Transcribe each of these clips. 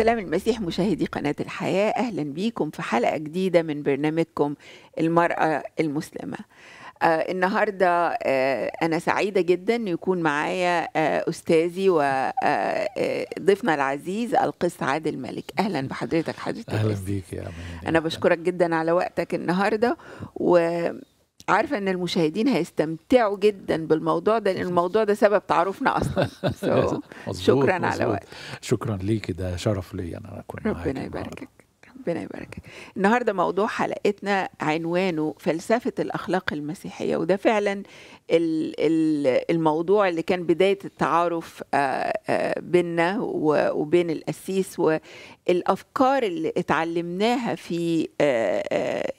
سلام المسيح مشاهدي قناة الحياة أهلا بيكم في حلقة جديدة من برنامجكم المرأة المسلمة آه النهاردة آه أنا سعيدة جدا أن يكون معايا آه أستاذي وضيفنا آه، آه، العزيز القس عادل ملك أهلا بحضرتك حضرتك أهلا بيك يا أنا بشكرك جدا على وقتك النهاردة و عارفه ان المشاهدين هيستمتعوا جدا بالموضوع ده لان الموضوع ده سبب تعارفنا اصلا so مزبوط شكرا مزبوط. على وقتك شكرا ليك ده شرف لي انا اكون ربنا يباركك ربنا يباركك النهارده موضوع حلقتنا عنوانه فلسفه الاخلاق المسيحيه وده فعلا الموضوع اللي كان بدايه التعارف آه، آه، بيننا وبين القسيس والافكار اللي اتعلمناها في آه،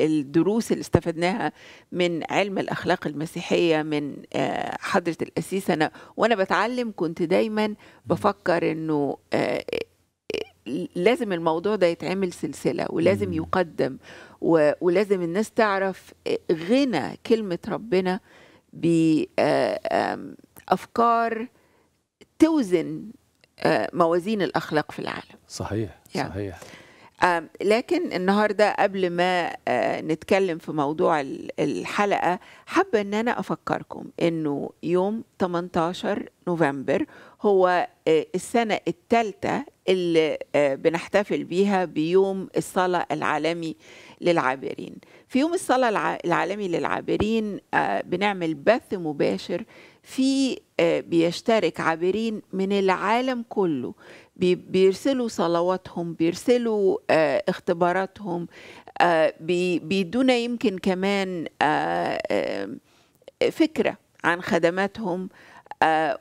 الدروس اللي استفدناها من علم الاخلاق المسيحيه من حضره القسيس انا وانا بتعلم كنت دايما بفكر انه لازم الموضوع ده يتعمل سلسله ولازم يقدم ولازم الناس تعرف غنى كلمه ربنا بافكار توزن موازين الاخلاق في العالم صحيح يعني. صحيح لكن النهارده قبل ما آه، نتكلم في موضوع الحلقه حابه ان انا افكركم انه يوم 18 نوفمبر هو آه، السنه الثالثه اللي آه، بنحتفل بيها بيوم الصلاه العالمي للعابرين في يوم الصلاه العالمي للعابرين بنعمل بث مباشر في بيشترك عابرين من العالم كله بيرسلوا صلواتهم بيرسلوا آه، اختباراتهم آه، بيدونا يمكن كمان آه، فكرة عن خدماتهم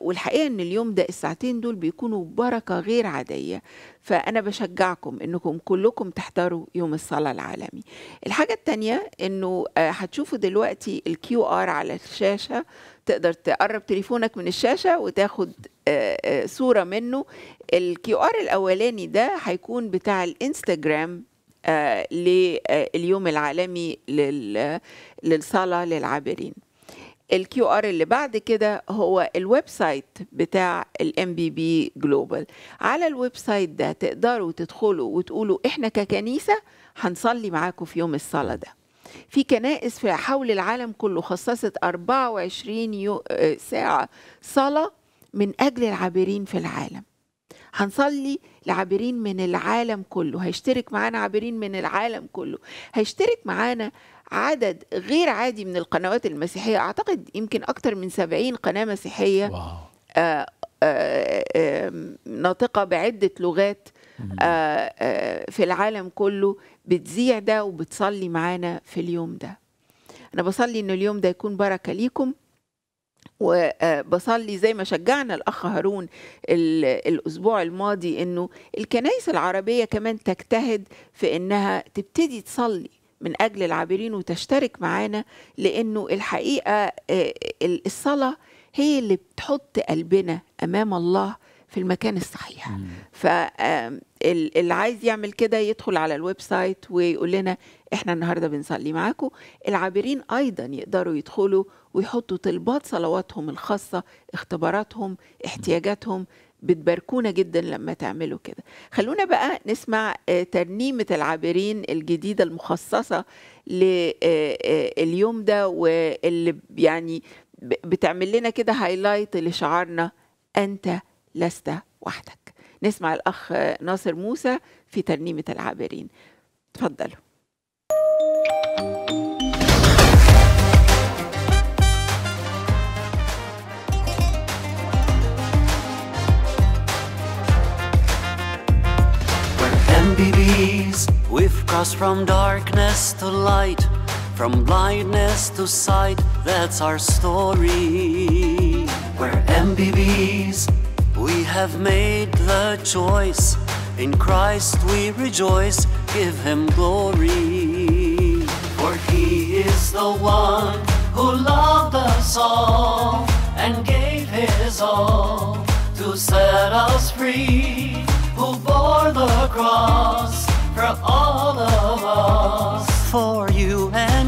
والحقيقة أن اليوم ده الساعتين دول بيكونوا بركة غير عادية فأنا بشجعكم أنكم كلكم تحضروا يوم الصلاة العالمي الحاجة التانية أنه هتشوفوا دلوقتي الكيو آر على الشاشة تقدر تقرب تليفونك من الشاشة وتاخد صورة منه الكيو ار الاولاني ده هيكون بتاع الانستجرام آه لليوم العالمي لل... للصلاه للعابرين الكيو ار اللي بعد كده هو الويب سايت بتاع الام بي بي جلوبال على الويب سايت ده تقدروا تدخلوا وتقولوا احنا ككنيسه هنصلي معاكم في يوم الصلاه ده في كنائس في حول العالم كله خصصت 24 يو... آه، ساعه صلاه من اجل العابرين في العالم هنصلي لعابرين من العالم كله هيشترك معانا عابرين من العالم كله هيشترك معانا عدد غير عادي من القنوات المسيحية أعتقد يمكن أكتر من سبعين قناة مسيحية واو. آآ آه، آآ آه، آه، ناطقة بعدة لغات آآ في العالم كله بتذيع ده وبتصلي معانا في اليوم ده أنا بصلي إن اليوم ده يكون بركة ليكم وبصلي زي ما شجعنا الأخ هارون الأسبوع الماضي أنه الكنائس العربية كمان تجتهد في أنها تبتدي تصلي من أجل العابرين وتشترك معانا لأنه الحقيقة آه، الصلاة هي اللي بتحط قلبنا أمام الله في المكان الصحيح فاللي عايز يعمل كده يدخل على الويب سايت ويقول لنا احنا النهارده بنصلي معاكم العابرين ايضا يقدروا يدخلوا ويحطوا طلبات صلواتهم الخاصه اختباراتهم احتياجاتهم بتباركونا جدا لما تعملوا كده خلونا بقى نسمع آه، ترنيمة العابرين الجديدة المخصصة لليوم آه، آه، ده واللي يعني بتعمل لنا كده هايلايت لشعارنا أنت لست وحدك نسمع الأخ ناصر موسى في ترنيمة العابرين تفضلوا MBBs, we've crossed from darkness to light, from blindness to sight, that's our story. We're MBBs, We have made the choice. In Christ we rejoice. Give him glory. For he is the one who loved us all and gave his all to set us free. Who bore the cross for all of us. For you and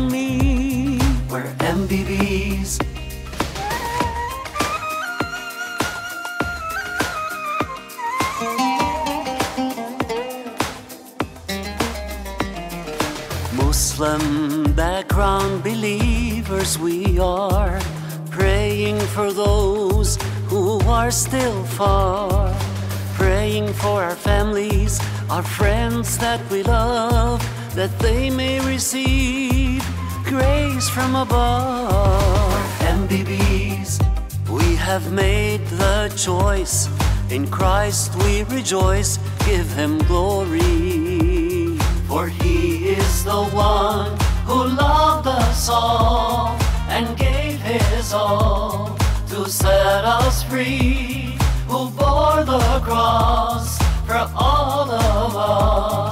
Muslim background believers we are, praying for those who are still far, praying for our families, our friends that we love, that they may receive grace from above. MBBs, we have made the choice. In Christ we rejoice, give Him glory. For he is the one who loved us all and gave his all to set us free, who bore the cross for all of us.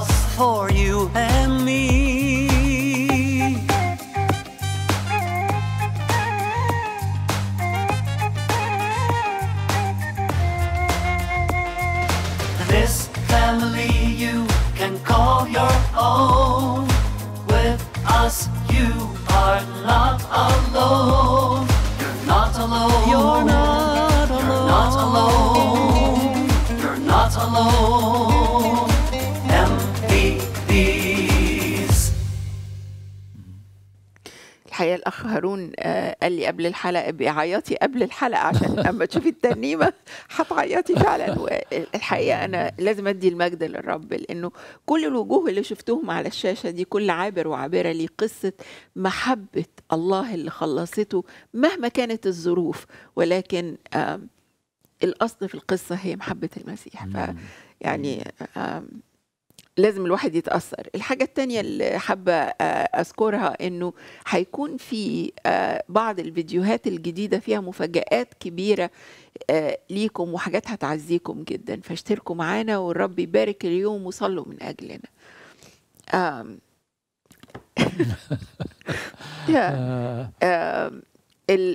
Love. الحقيقه الاخ هارون آه، قال لي قبل الحلقه بيعيطي قبل الحلقه عشان اما تشوفي الترنيمه هتعيطي فعلا والحقيقه انا لازم ادي المجد للرب لانه كل الوجوه اللي شفتهم على الشاشه دي كل عابر وعابره ليه قصه محبه الله اللي خلصته مهما كانت الظروف ولكن الاصل في القصه هي محبه المسيح ف يعني لازم الواحد يتأثر الحاجة التانية اللي حابة آه، أذكرها أنه هيكون في آه، بعض الفيديوهات الجديدة فيها مفاجآت كبيرة آه، ليكم وحاجات هتعزيكم جدا فاشتركوا معانا والرب يبارك اليوم وصلوا من أجلنا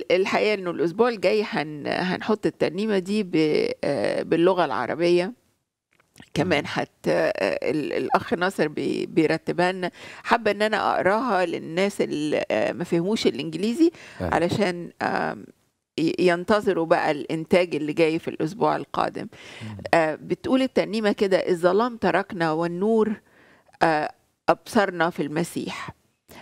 الحقيقة أنه الأسبوع الجاي هنحط الترنيمة دي باللغة العربية كمان حتى آه، الاخ ناصر بيرتبها لنا حابه ان انا اقراها للناس اللي آه، ما فهموش الانجليزي أيوة. علشان ينتظروا بقى الانتاج اللي جاي في الاسبوع القادم آه، بتقول الترنيمه كده الظلام تركنا والنور ابصرنا في المسيح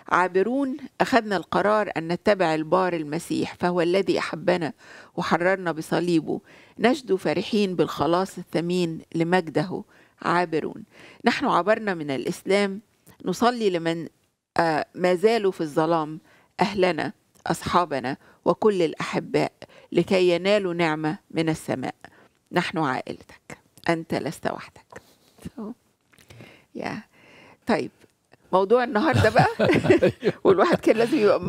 عابرون أخذنا القرار أن نتبع البار المسيح فهو الذي أحبنا وحررنا بصليبه نجد فرحين بالخلاص الثمين لمجده عابرون نحن عبرنا من الإسلام نصلي لمن آه، ما زالوا في الظلام أهلنا أصحابنا وكل الأحباء لكي ينالوا نعمة من السماء نحن عائلتك أنت لست وحدك so, yeah. طيب موضوع النهارده بقى أيوه. والواحد كان لازم يبقى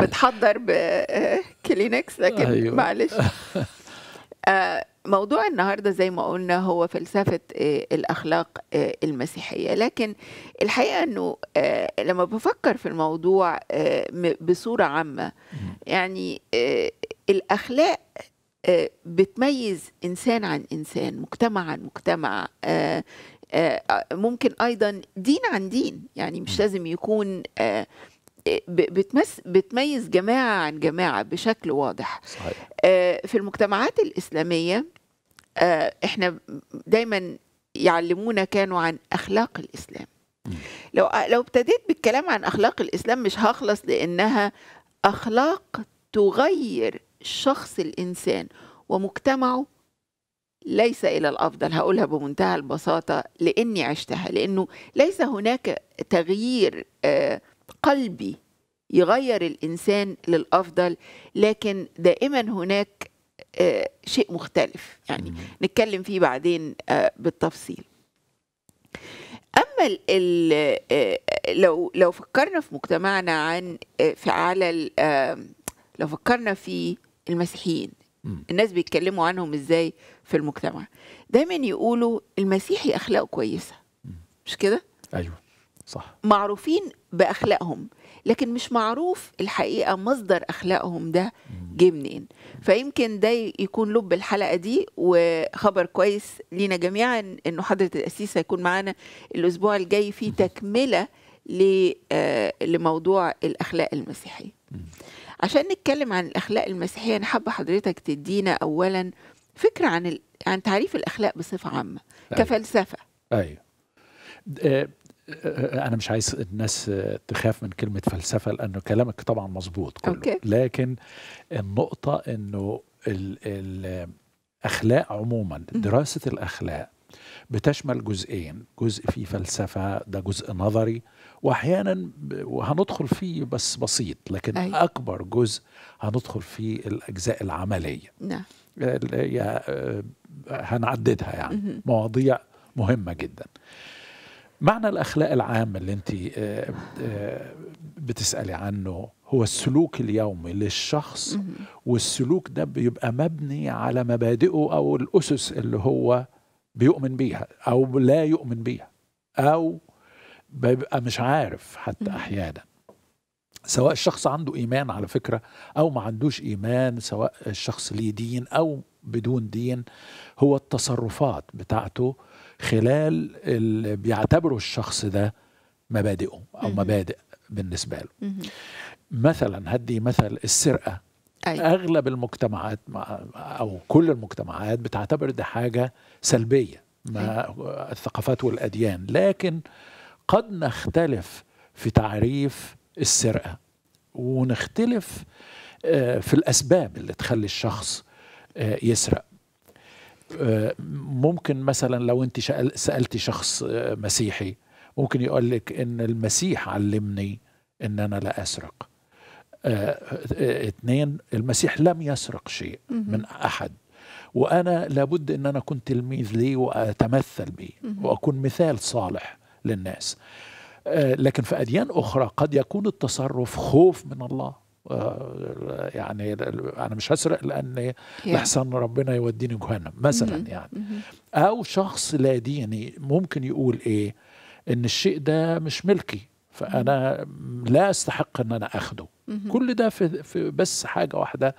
متحضر بكلينكس آه، لكن أيوة. معلش آه، موضوع النهارده زي ما قلنا هو فلسفه آه، الاخلاق المسيحيه لكن الحقيقه انه لما بفكر في الموضوع بصوره عامه يعني الاخلاق بتميز انسان عن انسان مجتمع عن مجتمع آه، ممكن ايضا دين عن دين يعني مش لازم يكون آه، آه، بتميز جماعه عن جماعه بشكل واضح صحيح. في المجتمعات الاسلاميه احنا دايما يعلمونا كانوا عن اخلاق الاسلام لو لو ابتديت بالكلام عن اخلاق الاسلام مش هخلص لانها اخلاق تغير شخص الانسان ومجتمعه ليس الى الافضل هقولها بمنتهى البساطه لاني عشتها لانه ليس هناك تغيير آه، قلبي يغير الانسان للافضل لكن دائما هناك آه، شيء مختلف يعني نتكلم فيه بعدين آه، بالتفصيل اما لو لو فكرنا في مجتمعنا عن في على لو فكرنا في المسيحيين الناس بيتكلموا عنهم ازاي في المجتمع دايما يقولوا المسيحي اخلاقه كويسه مش كده ايوه صح معروفين باخلاقهم لكن مش معروف الحقيقه مصدر اخلاقهم ده جه منين فيمكن ده يكون لب الحلقه دي وخبر كويس لينا جميعا انه حضره القسيس هيكون معانا الاسبوع الجاي في تكمله آه، لموضوع الاخلاق المسيحيه عشان نتكلم عن الأخلاق المسيحية أنا حابة حضرتك تدينا أولا فكرة عن ال... عن تعريف الأخلاق بصفة عامة أيوه. كفلسفة أيوه آه، آه، أنا مش عايز الناس تخاف من كلمة فلسفة لأنه كلامك طبعا مظبوط كله أوكي. لكن النقطة إنه ال الأخلاق عموما دراسة الأخلاق بتشمل جزئين جزء فيه فلسفة ده جزء نظري واحيانا هندخل فيه بس بسيط لكن أي. اكبر جزء هندخل فيه الاجزاء العمليه نعم آه، هنعددها يعني مم. مواضيع مهمه جدا معنى الاخلاق العام اللي انت آه، آه، بتسالي عنه هو السلوك اليومي للشخص والسلوك ده بيبقى مبني على مبادئه او الاسس اللي هو بيؤمن بيها او لا يؤمن بيها او بيبقى مش عارف حتى احيانا سواء الشخص عنده ايمان على فكره او ما عندوش ايمان سواء الشخص ليه دين او بدون دين هو التصرفات بتاعته خلال اللي بيعتبره الشخص ده مبادئه او مبادئ بالنسبه له مثلا هدي مثل السرقه أيوة. اغلب المجتمعات او كل المجتمعات بتعتبر ده حاجه سلبيه ما الثقافات والاديان لكن قد نختلف في تعريف السرقه ونختلف آه، في الاسباب اللي تخلي الشخص آه، يسرق آه، ممكن مثلا لو انت سالتي شخص مسيحي ممكن يقول لك ان المسيح علمني ان انا لا اسرق اثنين المسيح لم يسرق شيء من احد وانا لابد ان انا اكون تلميذ ليه واتمثل بيه واكون مثال صالح للناس آه، لكن في أديان أخرى قد يكون التصرف خوف من الله آه، يعني أنا مش هسرق لأن أحسن ربنا يوديني جهنم مثلا mm-hmm. يعني mm-hmm. أو شخص لا ديني ممكن يقول إيه إن الشيء ده مش ملكي فأنا لا أستحق أن أنا أخده كل ده في, في بس حاجه واحده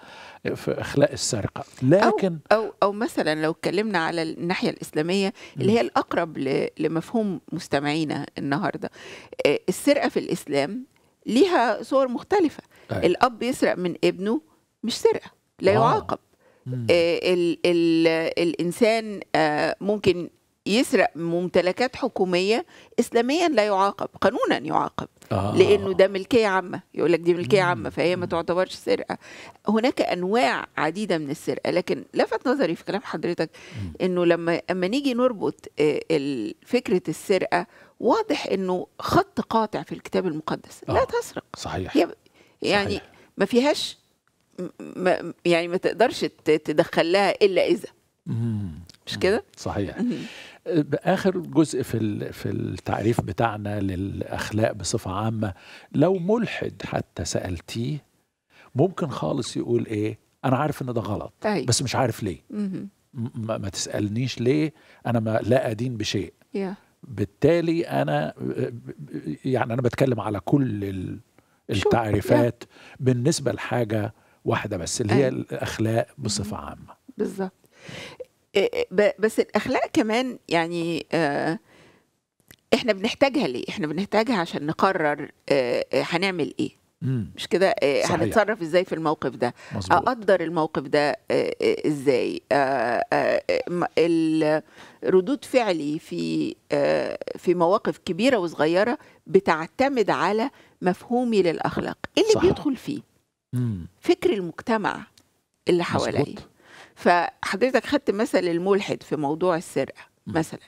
في اخلاق السرقه لكن او او, أو مثلا لو اتكلمنا على الناحيه الاسلاميه اللي هي الاقرب لمفهوم مستمعينا النهارده آه، السرقه في الاسلام ليها صور مختلفه أي. طيب. الاب يسرق من ابنه مش سرقه لا آه. يعاقب آه، ال ال الانسان آه، ممكن يسرق ممتلكات حكوميه اسلاميا لا يعاقب قانونا يعاقب آه. لانه ده ملكيه عامه يقول لك دي ملكيه عامه فهي ما تعتبرش سرقه هناك انواع عديده من السرقه لكن لفت نظري في كلام حضرتك انه لما اما نيجي نربط آه، فكره السرقه واضح انه خط قاطع في الكتاب المقدس آه. لا تسرق صحيح يعني صحيح. ما فيهاش ما يعني ما تقدرش تدخل لها الا اذا مش كده صحيح اخر جزء في في التعريف بتاعنا للاخلاق بصفه عامه لو ملحد حتى سالتيه ممكن خالص يقول ايه انا عارف ان ده غلط أي. بس مش عارف ليه م- ما تسالنيش ليه انا ما لا ادين بشيء yeah. بالتالي انا يعني انا بتكلم على كل التعريفات yeah. بالنسبه لحاجه واحده بس اللي أي. هي الاخلاق بصفه عامه بالظبط آه، آه، بس الاخلاق كمان يعني آه، احنا بنحتاجها ليه احنا بنحتاجها عشان نقرر هنعمل ايه مش كده هنتصرف ازاي في الموقف ده مزبوط. اقدر الموقف ده ازاي ردود فعلي في في مواقف كبيره وصغيره بتعتمد على مفهومي للاخلاق إيه اللي صح. بيدخل فيه مم. فكر المجتمع اللي حواليا فحضرتك خدت مثل الملحد في موضوع السرقة مثلا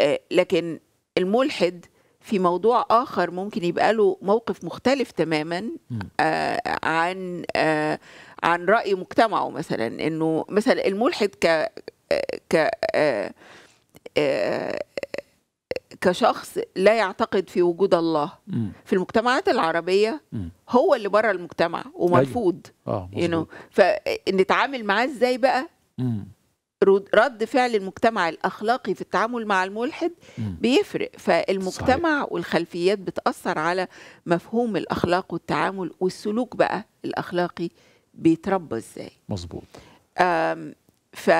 آه، لكن الملحد في موضوع آخر ممكن يبقى له موقف مختلف تماما آه، عن آه، عن رأي مجتمعه مثلا إنه مثلا الملحد ك ك كشخص لا يعتقد في وجود الله م. في المجتمعات العربية م. هو اللي بره المجتمع ومرفوض أيوه. آه you know. فنتعامل معاه ازاي بقى م. رد فعل المجتمع الأخلاقي في التعامل مع الملحد م. بيفرق فالمجتمع صحيح. والخلفيات بتأثر على مفهوم الأخلاق والتعامل والسلوك بقى الأخلاقي بيتربى ازاي مظبوط ف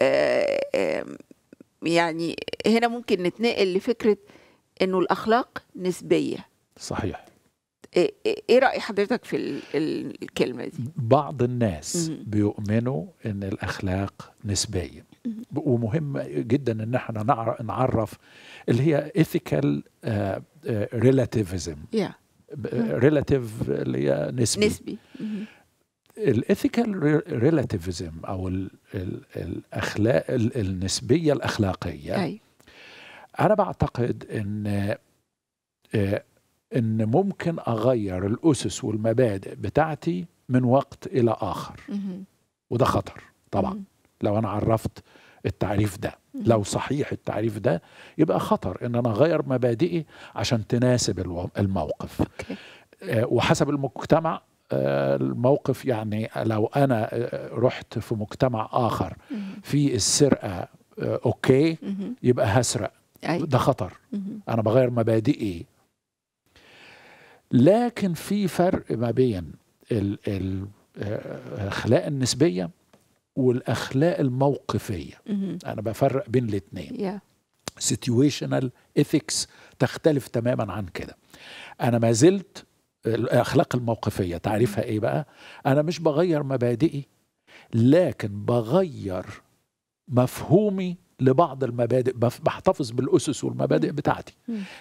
آه، آم يعني هنا ممكن نتنقل لفكره انه الاخلاق نسبيه صحيح ايه, إيه،, إيه راي حضرتك في الكلمه دي بعض الناس م بيؤمنوا ان الاخلاق نسبيه م ومهم جدا ان احنا نعرف اللي هي ethical آه، آه، relativism yeah. آه، relative اللي هي نسبي, نسبي. الاثيكال ريلاتيفيزم او الـ الـ الاخلاق الـ النسبيه الاخلاقيه أي. انا بعتقد ان آه، ان ممكن اغير الاسس والمبادئ بتاعتي من وقت الى اخر وده خطر طبعا لو انا عرفت التعريف ده لو صحيح التعريف ده يبقى خطر ان انا اغير مبادئي عشان تناسب الموقف أوكي. آه، وحسب المجتمع آه، الموقف يعني لو انا آه، رحت في مجتمع اخر في السرقه آه، اوكي يبقى هسرق ده خطر انا بغير مبادئي لكن في فرق ما بين الاخلاق النسبيه والاخلاق الموقفيه انا بفرق بين الاثنين سيتويشنال ايثكس تختلف تماما عن كده انا ما زلت الاخلاق الموقفيه تعريفها ايه بقى انا مش بغير مبادئي لكن بغير مفهومي لبعض المبادئ بحتفظ بالاسس والمبادئ بتاعتي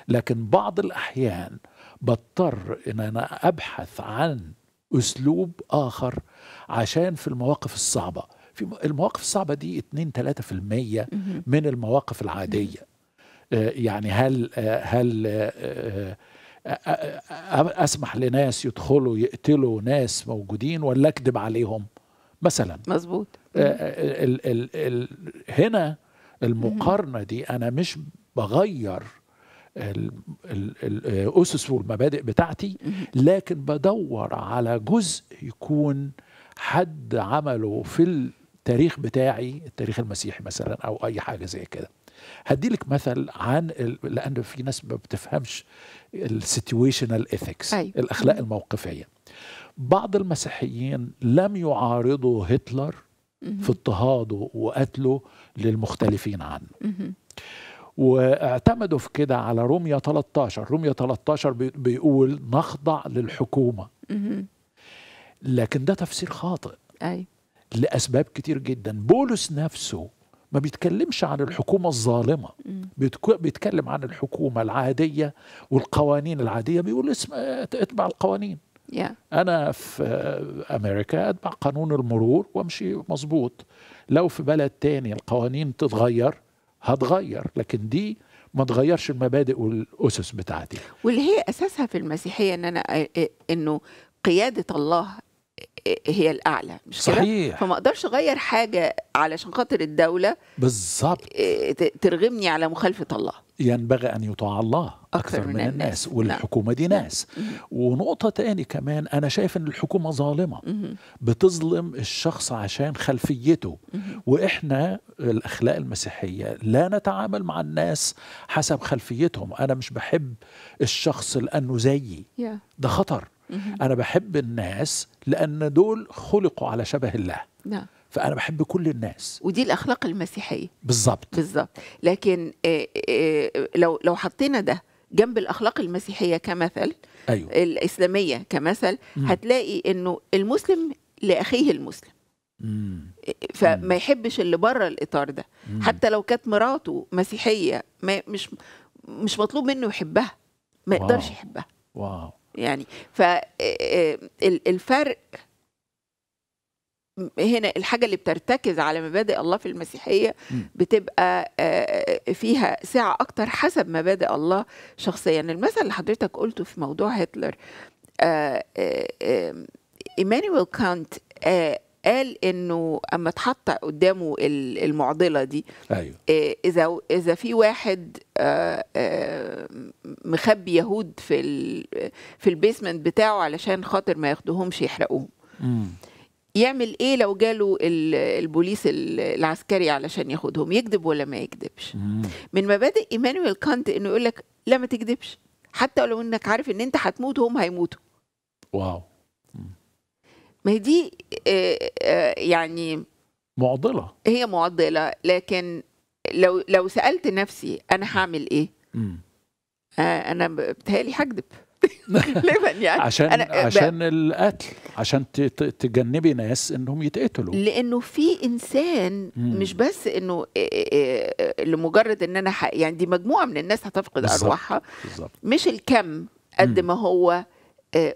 لكن بعض الاحيان بضطر ان انا ابحث عن اسلوب اخر عشان في المواقف الصعبه في المواقف الصعبه دي 2 3% من المواقف العاديه آه، يعني هل آه، هل آه، اسمح لناس يدخلوا يقتلوا ناس موجودين ولا اكذب عليهم مثلا مظبوط ال ال ال هنا المقارنه دي انا مش بغير الاسس والمبادئ بتاعتي لكن بدور على جزء يكون حد عمله في التاريخ بتاعي التاريخ المسيحي مثلا او اي حاجه زي كده هديلك مثل عن ال... لانه في ناس ما بتفهمش السيتويشنال ايثكس أيوة. الاخلاق الموقفيه بعض المسيحيين لم يعارضوا هتلر في اضطهاده وقتله للمختلفين عنه واعتمدوا في كده على روميا 13 روميا 13 بيقول نخضع للحكومة لكن ده تفسير خاطئ أي. لأسباب كتير جدا بولس نفسه ما بيتكلمش عن الحكومة الظالمة بيتكلم عن الحكومة العادية والقوانين العادية بيقول اسم اتبع القوانين yeah. أنا في أمريكا أتبع قانون المرور وأمشي مظبوط لو في بلد تاني القوانين تتغير هتغير لكن دي ما تغيرش المبادئ والأسس بتاعتي واللي هي أساسها في المسيحية إن أنا إنه قيادة الله هي الاعلى مش صحيح كده؟ فما اقدرش اغير حاجه علشان خاطر الدوله بالظبط آه، ترغمني على مخالفه الله ينبغي ان يطاع الله اكثر, أكثر من, من الناس, الناس. والحكومه لا. نعم. دي نعم. ناس لا. ونقطه تاني كمان انا شايف ان الحكومه ظالمه مم. بتظلم الشخص عشان خلفيته مم. واحنا الاخلاق المسيحيه لا نتعامل مع الناس حسب خلفيتهم انا مش بحب الشخص لانه زيي ده خطر انا بحب الناس لان دول خلقوا على شبه الله نعم فانا بحب كل الناس ودي الاخلاق المسيحيه بالظبط بالظبط لكن آه، آه، لو لو حطينا ده جنب الاخلاق المسيحيه كمثل أيوة. الاسلاميه كمثل مم. هتلاقي انه المسلم لاخيه المسلم مم. فما يحبش اللي بره الاطار ده مم. حتى لو كانت مراته مسيحيه ما مش مش مطلوب منه يحبها ما يقدرش يحبها واو يعني فالفرق آه، آه، هنا الحاجة اللي بترتكز على مبادئ الله في المسيحية بتبقى آه، فيها سعه أكتر حسب مبادئ الله شخصيا المثل اللي حضرتك قلته في موضوع هتلر إيمانويل كانت قال انه اما اتحط قدامه المعضله دي ايوه آه، اذا اذا في واحد آه، آه، مخبي يهود في في البيسمنت بتاعه علشان خاطر ما ياخدوهمش يحرقوهم يعمل ايه لو جاله البوليس العسكري علشان ياخدهم يكذب ولا ما يكذبش من مبادئ ايمانويل كانت انه يقول لك لا ما تكذبش حتى لو انك عارف ان انت هتموت هم هيموتوا واو ما هي دي آه، آه، يعني معضله هي معضله لكن لو لو سالت نفسي انا هعمل ايه م. آه، انا بتهيألي هكذب غالبا يعني عشان أنا عشان بقى. القتل عشان تجنبي ناس انهم يتقتلوا لانه في انسان مم. مش بس انه لمجرد ان انا يعني دي مجموعه من الناس هتفقد بالزبط. ارواحها بالزبط. مش الكم قد ما هو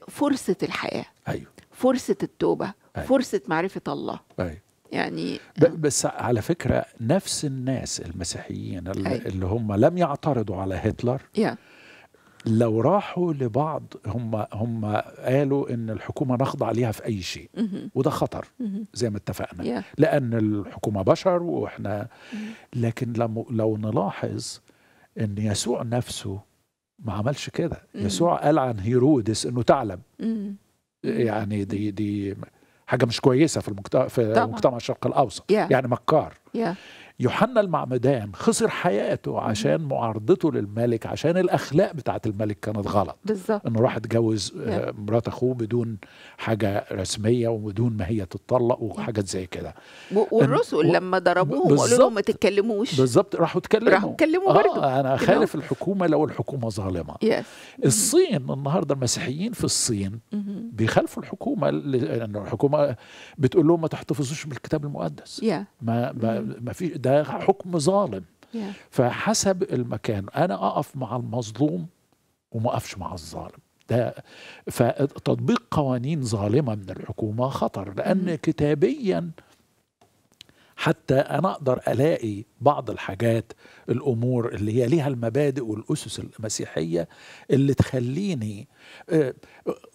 فرصه الحياه ايوه فرصه التوبه أي. فرصه معرفه الله أي. يعني بس على فكره نفس الناس المسيحيين اللي, أي. اللي هم لم يعترضوا على هتلر yeah. لو راحوا لبعض هم هم قالوا ان الحكومه نخضع ليها في اي شيء وده خطر زي ما اتفقنا لان الحكومه بشر واحنا لكن لو لو نلاحظ ان يسوع نفسه ما عملش كده يسوع قال عن هيرودس انه تعلم يعني دي دي حاجه مش كويسه في المجتمع في طبعا. مجتمع الشرق الاوسط yeah. يعني مكار yeah. يوحنا المعمدان خسر حياته عشان معارضته للملك عشان الاخلاق بتاعه الملك كانت غلط بالظبط انه راح اتجوز آه، مرات اخوه بدون حاجه رسميه وبدون ما هي تتطلق وحاجات زي كده والرسل إن... لما ضربوهم قالوا لهم ما تتكلموش بالظبط راحوا اتكلموا راحوا اتكلموا برضه آه انا خالف الحكومه لو الحكومه ظالمه يس. الصين النهارده المسيحيين في الصين بيخالفوا الحكومه لان الحكومه بتقول لهم ما تحتفظوش بالكتاب المقدس يا. ما ما, mm-hmm. ما في ده حكم ظالم فحسب المكان انا اقف مع المظلوم وما اقفش مع الظالم ده فتطبيق قوانين ظالمه من الحكومه خطر لان mm-hmm. كتابيا حتى انا اقدر الاقي بعض الحاجات الامور اللي هي ليها المبادئ والاسس المسيحيه اللي تخليني آه،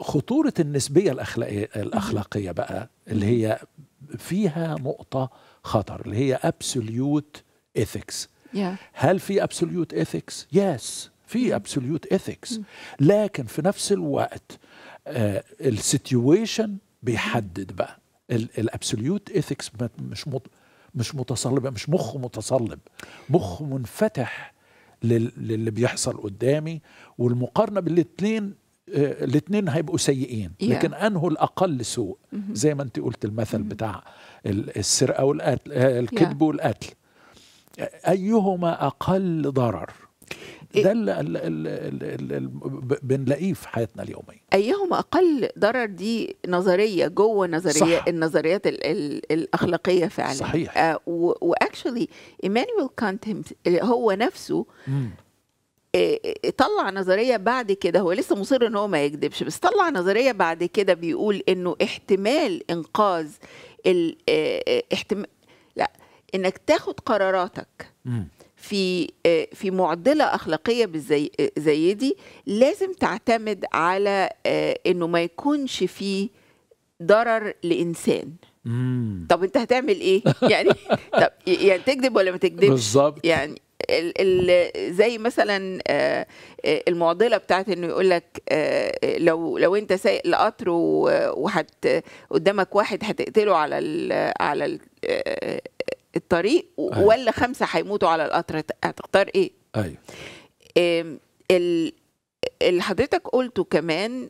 خطوره النسبيه الاخلاقيه mm-hmm. الاخلاقيه بقى اللي هي mm-hmm. فيها نقطه خطر اللي هي ابسوليوت ايثكس yeah. هل في ابسوليوت ايثكس يس في ابسوليوت mm-hmm. ايثكس mm-hmm. لكن في نفس الوقت آه، السيتويشن بيحدد mm-hmm. بقى الابسوليوت ايثكس مش مط... مش متصلب مش مخ متصلب مخ منفتح للي بيحصل قدامي والمقارنه بالاثنين آه، الاثنين هيبقوا سيئين yeah. لكن انه الاقل سوء mm -hmm. زي ما انت قلت المثل mm -hmm. بتاع السرقه والقتل آه، الكذب yeah. والقتل ايهما اقل ضرر إيه. ده اللي بنلاقيه في حياتنا اليوميه ايهما اقل ضرر دي نظريه جوه نظريه صح. النظريات الـ الـ الاخلاقيه فعلا صحيح واكشولي ايمانويل كانت هو نفسه مم. آه، آه، طلع نظريه بعد كده هو لسه مصر ان هو ما يكذبش بس طلع نظريه بعد كده بيقول انه احتمال انقاذ ال آه، احتمال لا انك تاخد قراراتك في في معضله اخلاقيه بالزي زي دي لازم تعتمد على انه ما يكونش في ضرر لانسان طب انت هتعمل ايه يعني طب يعني تكذب ولا ما تكذبش بالظبط يعني زي مثلا آه، آه، المعضله بتاعت انه يقول لك آه، لو لو انت سايق لقطر وحت قدامك واحد هتقتله على ال على ال الطريق أيوة. ولا خمسه هيموتوا على القطر هتختار ايه؟ ايوه اللي حضرتك قلته كمان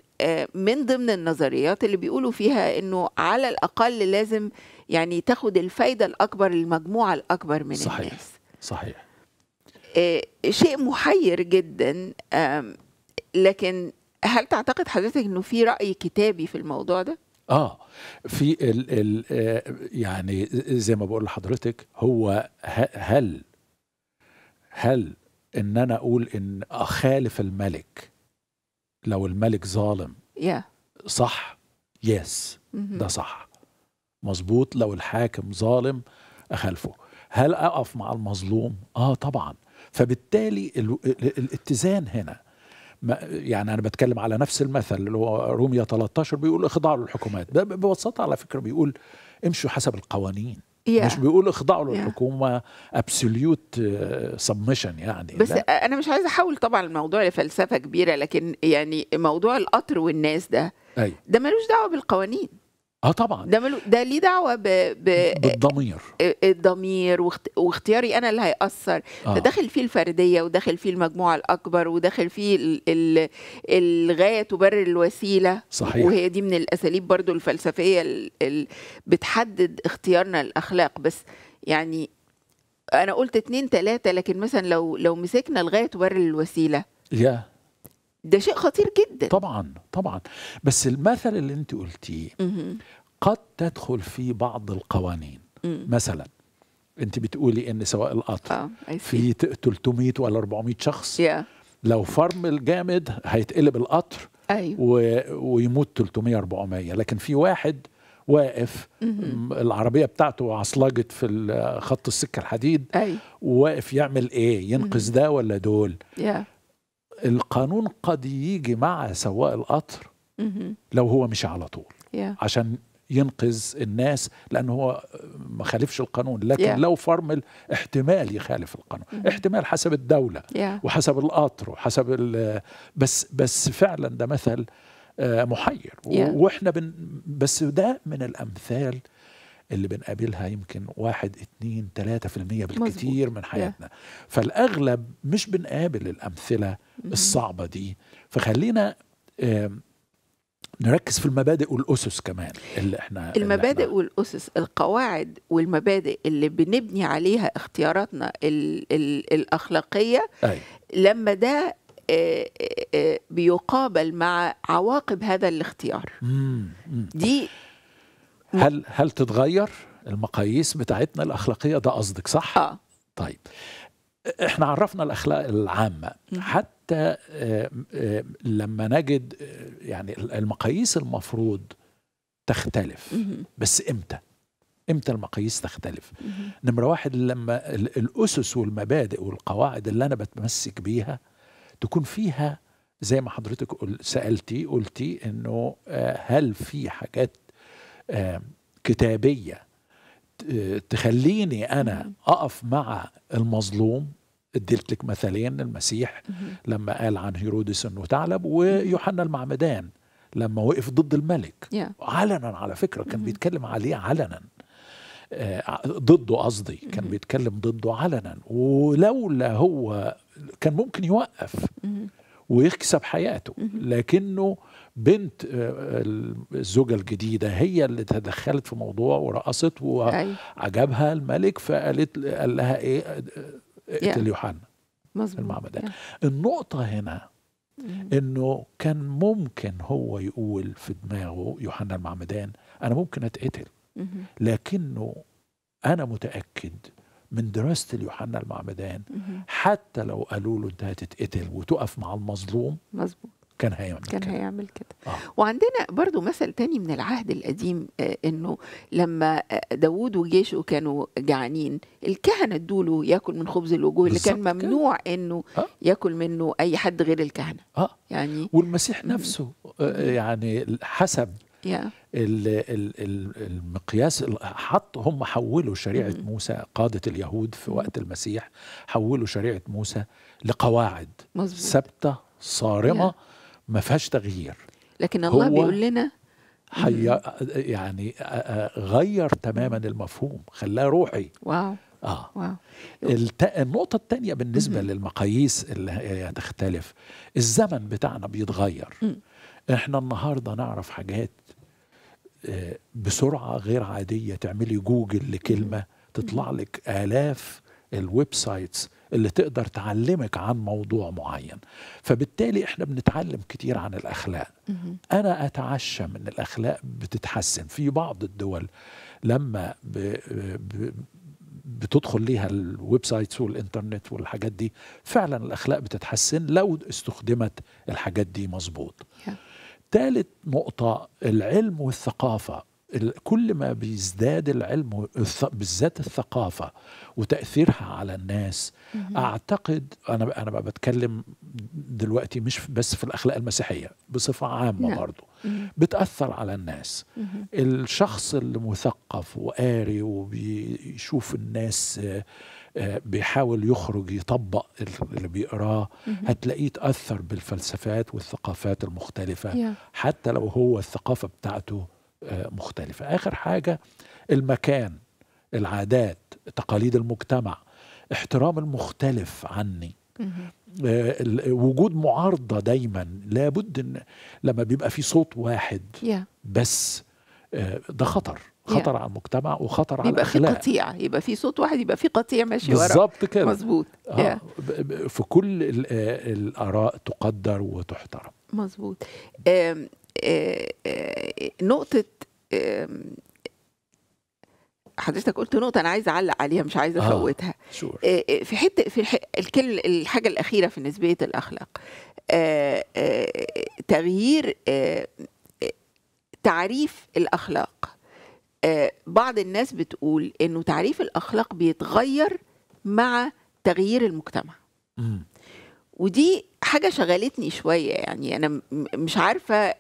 من ضمن النظريات اللي بيقولوا فيها انه على الاقل لازم يعني تاخد الفايده الاكبر للمجموعه الاكبر من صحيح. الناس صحيح آه، شيء محير جدا لكن هل تعتقد حضرتك انه في راي كتابي في الموضوع ده اه في الـ الـ آه، يعني زي ما بقول لحضرتك هو هل هل ان انا اقول ان اخالف الملك لو الملك ظالم yeah. صح يس yes. mm -hmm. ده صح مظبوط لو الحاكم ظالم اخالفه هل اقف مع المظلوم اه طبعا فبالتالي الاتزان هنا يعني انا بتكلم على نفس المثل اللي هو روميا 13 بيقول اخضعوا للحكومات ببساطه على فكره بيقول امشوا حسب القوانين yeah. مش بيقول اخضعوا للحكومه yeah. ابسوليوت سبمشن يعني بس لا. انا مش عايزه احول طبعا الموضوع لفلسفه كبيره لكن يعني موضوع القطر والناس ده أي. أيوه. ده ملوش دعوه بالقوانين اه طبعا ده ملو ده ليه دعوه ب... ب... بالضمير آه، آه، الضمير واخت... واختياري انا اللي هيأثر آه. داخل فيه الفرديه وداخل فيه المجموعه الاكبر وداخل فيه ال... ال... الغايه تبرر الوسيله صحيح وهي دي من الاساليب برضو الفلسفيه ال... ال... بتحدد اختيارنا الاخلاق بس يعني انا قلت اتنين تلاته لكن مثلا لو لو مسكنا الغايه تبرر الوسيله yeah. ده شيء خطير جدا طبعا طبعا بس المثل اللي انت قلتيه قد تدخل في بعض القوانين مثلا انت بتقولي ان سواء القطر آه. في 300 ولا 400 شخص yeah. لو فرم الجامد هيتقلب القطر أيوة. ويموت 300 400 لكن في واحد واقف مم. العربيه بتاعته عصلجت في خط السكه الحديد أيوة. وواقف يعمل ايه ينقذ ده ولا دول yeah. القانون قد يجي مع سواق القطر لو هو مش على طول yeah. عشان ينقذ الناس لان هو ما خالفش القانون لكن yeah. لو فرمل احتمال يخالف القانون mm -hmm. احتمال حسب الدوله yeah. وحسب القطر وحسب بس بس فعلا ده مثل آه، محير yeah. واحنا بن بس ده من الامثال اللي بنقابلها يمكن واحد اتنين تلاتة في المية بالكتير من حياتنا فالأغلب مش بنقابل الأمثلة الصعبة دي فخلينا نركز في المبادئ والاسس كمان اللي احنا المبادئ اللي والاسس القواعد والمبادئ اللي بنبني عليها اختياراتنا الـ الـ الاخلاقيه أي. أيوة. لما ده بيقابل مع عواقب هذا الاختيار مم. مم. دي هل هل تتغير المقاييس بتاعتنا الاخلاقيه ده قصدك صح اه طيب احنا عرفنا الاخلاق العامه حتى آه، آه، لما نجد آه، يعني المقاييس المفروض تختلف بس امتى امتى المقاييس تختلف نمره واحد لما الاسس والمبادئ والقواعد اللي انا بتمسك بيها تكون فيها زي ما حضرتك سالتي قلتي انه هل في حاجات كتابيه تخليني انا اقف مع المظلوم اديت لك مثالين المسيح لما قال عن هيرودس انه ثعلب ويوحنا المعمدان لما وقف ضد الملك علنا على فكره كان بيتكلم عليه علنا آه، ضده قصدي كان بيتكلم ضده علنا ولولا هو كان ممكن يوقف ويكسب حياته لكنه بنت آه، آه، الزوجة الجديدة هي اللي تدخلت في موضوع ورقصت أيوه. وعجبها الملك فقالت قال لها ايه آه، اقتل يوحنا المعبد النقطة هنا انه كان ممكن هو يقول في دماغه يوحنا المعمدان انا ممكن اتقتل لكنه انا متاكد من دراسه يوحنا المعمدان حتى لو قالوا له انت هتتقتل وتقف مع المظلوم مظبوط كان هيعمل كان كده. هيعمل كده آه. وعندنا برضو مثل تاني من العهد القديم آه انه لما آه، داوود وجيشه كانوا جعانين الكهنه ادوا ياكل من خبز الوجوه اللي كان ممنوع كده. انه آه. ياكل منه اي حد غير الكهنه آه. يعني والمسيح نفسه آه يعني حسب المقياس حط هم حولوا شريعة موسى قادة اليهود في وقت المسيح حولوا شريعة موسى لقواعد ثابتة صارمة yeah. ما فيهاش تغيير لكن الله بيقول لنا حي... يعني آه، آه، غير تماما المفهوم خلاه روحي واو اه واو. الت... النقطه الثانيه بالنسبه مم. للمقاييس اللي هتختلف الزمن بتاعنا بيتغير مم. احنا النهارده نعرف حاجات آه، بسرعه غير عاديه تعملي جوجل لكلمه تطلع لك الاف الويب سايتس اللي تقدر تعلمك عن موضوع معين فبالتالي احنا بنتعلم كتير عن الاخلاق انا اتعشى من الاخلاق بتتحسن في بعض الدول لما ب... ب... بتدخل ليها الويب سايتس والانترنت والحاجات دي فعلا الاخلاق بتتحسن لو استخدمت الحاجات دي مظبوط ثالث نقطة العلم والثقافة كل ما بيزداد العلم بالذات الثقافة وتأثيرها على الناس اعتقد انا انا بتكلم دلوقتي مش بس في الاخلاق المسيحيه بصفه عامه نعم. برضه بتاثر على الناس الشخص اللي مثقف وقاري وبيشوف الناس آه، بيحاول يخرج يطبق اللي بيقراه هتلاقيه تاثر بالفلسفات والثقافات المختلفه حتى لو هو الثقافه بتاعته آه، مختلفه اخر حاجه المكان العادات تقاليد المجتمع احترام المختلف عني آه، وجود معارضة دايما لابد إن لما بيبقى في صوت واحد بس آه، ده خطر خطر يعني. على المجتمع وخطر على الاخلاق يبقى في قطيع يبقى في صوت واحد يبقى في قطيع ماشي ورا بالظبط كده مظبوط آه. yeah. في كل آه، الاراء تقدر وتحترم مظبوط نقطه حضرتك قلت نقطه انا عايزه اعلق عليها مش عايزه آه، افوتها آه. شور. آه، في حته في الكل الحاجه الاخيره في نسبيه الاخلاق آه، تغيير تعريف الاخلاق بعض الناس بتقول انه تعريف الاخلاق بيتغير مع تغيير المجتمع ودي حاجه شغلتني شويه يعني انا مش عارفه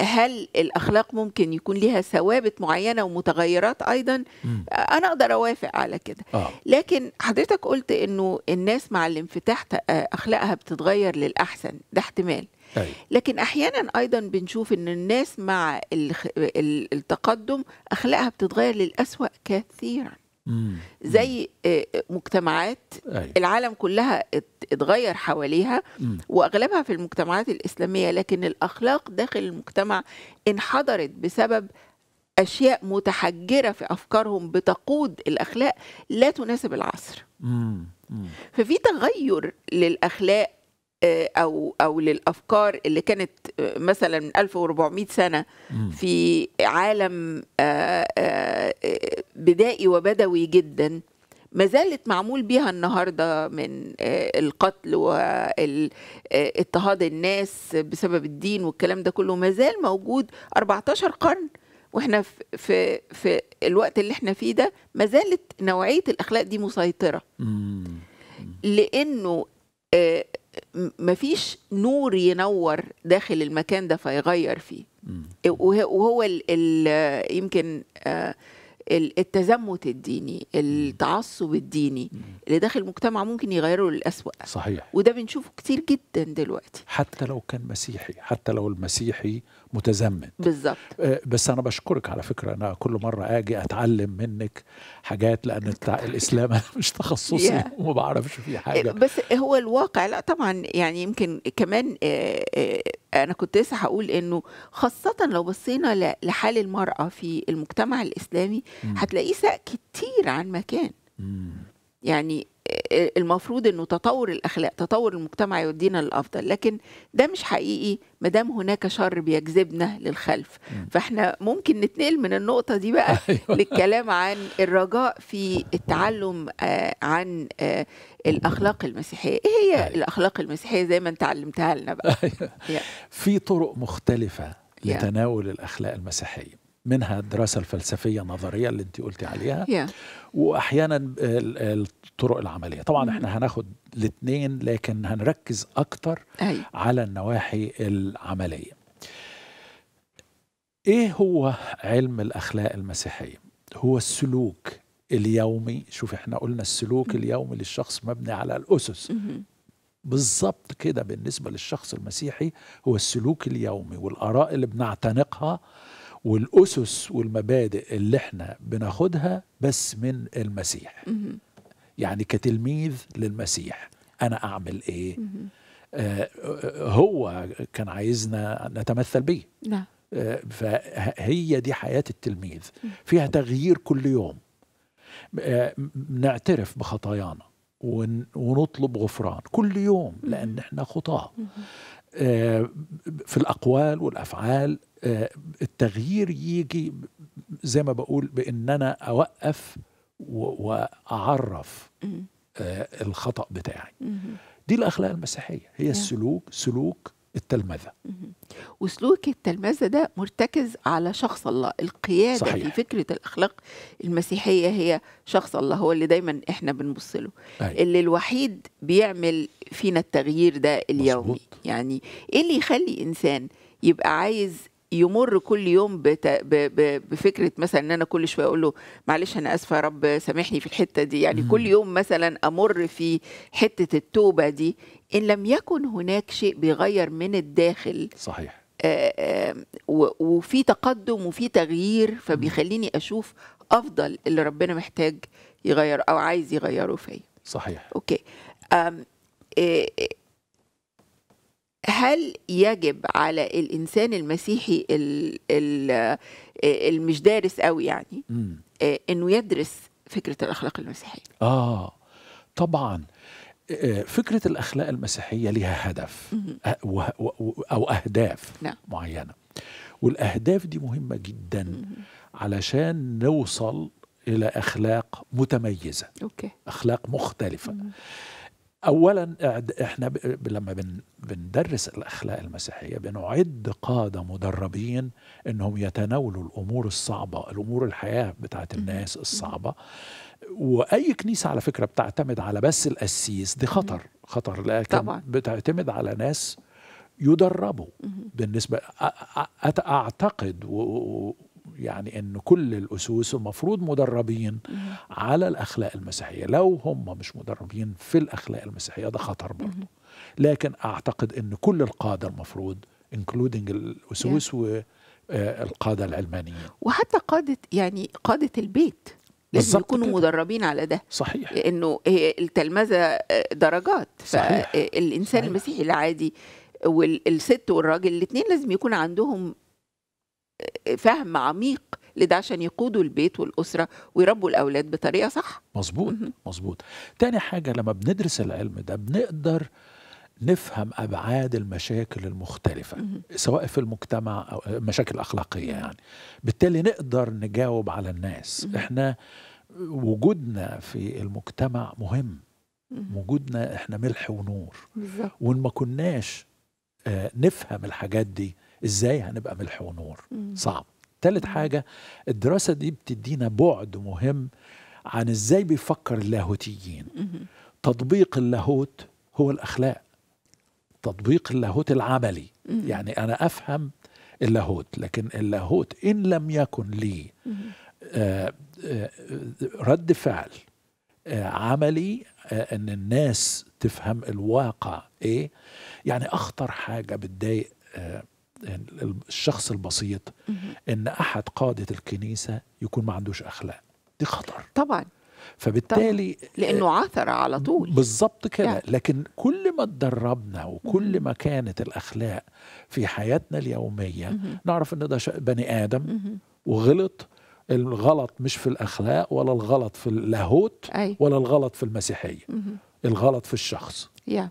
هل الاخلاق ممكن يكون لها ثوابت معينه ومتغيرات ايضا مم. انا اقدر اوافق على كده آه. لكن حضرتك قلت انه الناس مع الانفتاح اخلاقها بتتغير للاحسن ده احتمال أي. طيب. لكن احيانا ايضا بنشوف ان الناس مع التقدم اخلاقها بتتغير للاسوا كثيرا زي آه، مجتمعات أيوة. العالم كلها اتغير حواليها واغلبها في المجتمعات الاسلاميه لكن الاخلاق داخل المجتمع انحدرت بسبب اشياء متحجره في افكارهم بتقود الاخلاق لا تناسب العصر ففي تغير للاخلاق آه، او او للافكار اللي كانت آه، مثلا من 1400 سنه في عالم آه، بدائي وبدوي جدا ما زالت معمول بيها النهارده من القتل واضطهاد الناس بسبب الدين والكلام ده كله ما زال موجود 14 قرن واحنا في في الوقت اللي احنا فيه ده ما زالت نوعيه الاخلاق دي مسيطره لانه مفيش نور ينور داخل المكان ده فيغير فيه وهو الـ الـ يمكن آه، التزمت الديني التعصب الديني اللي داخل المجتمع ممكن يغيره للأسوأ صحيح وده بنشوفه كتير جدا دلوقتي حتى لو كان مسيحي حتى لو المسيحي متزمت بالظبط آه، بس انا بشكرك على فكره انا كل مره اجي اتعلم منك حاجات لان الاسلام انا مش تخصصي وما بعرفش فيه حاجه بس هو الواقع لا طبعا يعني يمكن كمان آه، آه، انا كنت لسه هقول انه خاصه لو بصينا لحال المراه في المجتمع الاسلامي هتلاقيه ساق كتير عن مكان يعني المفروض انه تطور الاخلاق تطور المجتمع يودينا للافضل لكن ده مش حقيقي ما دام هناك شر بيجذبنا للخلف فاحنا ممكن نتنقل من النقطه دي بقى أيوه. للكلام عن الرجاء في التعلم آه، عن آه، الاخلاق المسيحيه ايه هي أيوه. الاخلاق المسيحيه زي ما انت علمتها لنا بقى أيوه. في طرق مختلفه لتناول الاخلاق المسيحيه منها الدراسة الفلسفية النظرية اللي انت قلتي عليها وأحيانا الطرق العملية طبعا mm. احنا هناخد الاثنين لكن هنركز أكتر على النواحي العملية ايه هو علم الأخلاق المسيحية هو السلوك اليومي شوف احنا قلنا السلوك mm. اليومي للشخص مبني على الأسس mm-hmm. بالظبط كده بالنسبة للشخص المسيحي هو السلوك اليومي والآراء اللي بنعتنقها والاسس والمبادئ اللي احنا بناخدها بس من المسيح يعني كتلميذ للمسيح انا اعمل ايه آه،, آه،, آه هو كان عايزنا نتمثل بيه نعم آه، فهي دي حياة التلميذ فيها تغيير كل يوم نعترف بخطايانا ونطلب غفران كل يوم لأن احنا خطاة آه، في الاقوال والافعال آه، التغيير يجي زي ما بقول بان انا اوقف واعرف آه، الخطا بتاعي دي الاخلاق المسيحيه هي السلوك سلوك التلمذه وسلوك التلمذه ده مرتكز على شخص الله القياده صحيح. في فكره الاخلاق المسيحيه هي شخص الله هو اللي دايما احنا بنبص له أي. اللي الوحيد بيعمل فينا التغيير ده اليومي مظبوط. يعني ايه اللي يخلي انسان يبقى عايز يمر كل يوم بتا... ب... ب... بفكره مثلا ان انا كل شويه اقول له معلش انا اسفه يا رب سامحني في الحته دي يعني كل يوم مثلا امر في حته التوبه دي ان لم يكن هناك شيء بيغير من الداخل صحيح آآ آه، آآ آه، وفي تقدم وفي تغيير فبيخليني اشوف افضل اللي ربنا محتاج يغير او عايز يغيره فيا صحيح اوكي هل يجب على الانسان المسيحي آه، المش دارس قوي يعني آه، انه يدرس فكره الاخلاق المسيحيه اه طبعا آه، فكره الاخلاق المسيحيه لها هدف او اهداف نعم. معينه والاهداف دي مهمه جدا علشان نوصل الى اخلاق متميزه أوكي. اخلاق مختلفه مم. اولا احنا لما بندرس الاخلاق المسيحيه بنعد قاده مدربين انهم يتناولوا الامور الصعبه الامور الحياه بتاعت الناس الصعبه واي كنيسه على فكره بتعتمد على بس القسيس دي خطر خطر لكن طبعا. بتعتمد على ناس يدربوا بالنسبه اعتقد و... يعني أن كل الأسوس المفروض مدربين على الأخلاق المسيحية لو هم مش مدربين في الأخلاق المسيحية ده خطر برضه لكن أعتقد أن كل القادة المفروض انكلودنج الأسوس yeah. والقادة آه، العلمانيين وحتى قادة يعني قادة البيت لازم يكونوا كده. مدربين على ده صحيح لانه التلمذه آه، درجات فالانسان آه، صحيح. المسيحي العادي والست والراجل الاثنين لازم يكون عندهم فهم عميق لده عشان يقودوا البيت والاسره ويربوا الاولاد بطريقه صح مظبوط مظبوط تاني حاجه لما بندرس العلم ده بنقدر نفهم ابعاد المشاكل المختلفه سواء في المجتمع او مشاكل اخلاقيه يعني بالتالي نقدر نجاوب على الناس احنا وجودنا في المجتمع مهم وجودنا احنا ملح ونور وان ما كناش آه، نفهم الحاجات دي ازاي هنبقى ملح ونور صعب تالت حاجة الدراسة دي بتدينا بعد مهم عن ازاي بيفكر اللاهوتيين تطبيق اللاهوت هو الأخلاق تطبيق اللاهوت العملي يعني أنا أفهم اللاهوت لكن اللاهوت إن لم يكن لي آه، آه، رد فعل آه، عملي ان الناس تفهم الواقع ايه يعني اخطر حاجه بتضايق الشخص البسيط ان احد قاده الكنيسه يكون ما عندوش اخلاق دي خطر طبعا فبالتالي طبعا. لانه آه، عثر على طول بالظبط كده يعني. لكن كل ما تدربنا وكل ما كانت الاخلاق في حياتنا اليوميه مم. نعرف ان ده بني ادم مم. وغلط الغلط مش في الاخلاق ولا الغلط في اللاهوت ولا الغلط في المسيحيه مم. الغلط في الشخص yeah.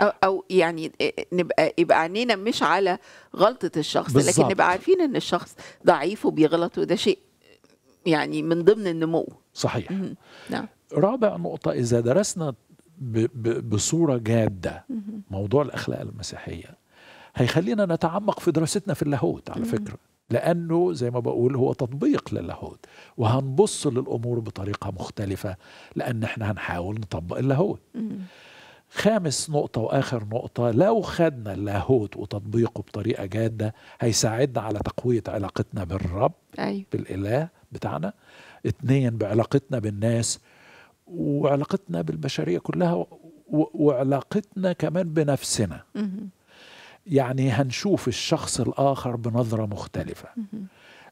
أو, او يعني آه، نبقى يبقى عينينا مش على غلطه الشخص بالزبط. لكن نبقى عارفين ان الشخص ضعيف وبيغلط وده شيء يعني من ضمن النمو صحيح نعم. رابع نقطه اذا درسنا ب- ب- بصوره جاده موضوع الاخلاق المسيحيه هيخلينا نتعمق في دراستنا في اللاهوت على فكره لانه زي ما بقول هو تطبيق للاهوت وهنبص للامور بطريقه مختلفه لان احنا هنحاول نطبق اللاهوت خامس نقطة وآخر نقطة لو خدنا اللاهوت وتطبيقه بطريقة جادة هيساعدنا على تقوية علاقتنا بالرب أيوة. بالإله بتاعنا اتنين بعلاقتنا بالناس وعلاقتنا بالبشرية كلها وعلاقتنا كمان بنفسنا يعني هنشوف الشخص الآخر بنظرة مختلفة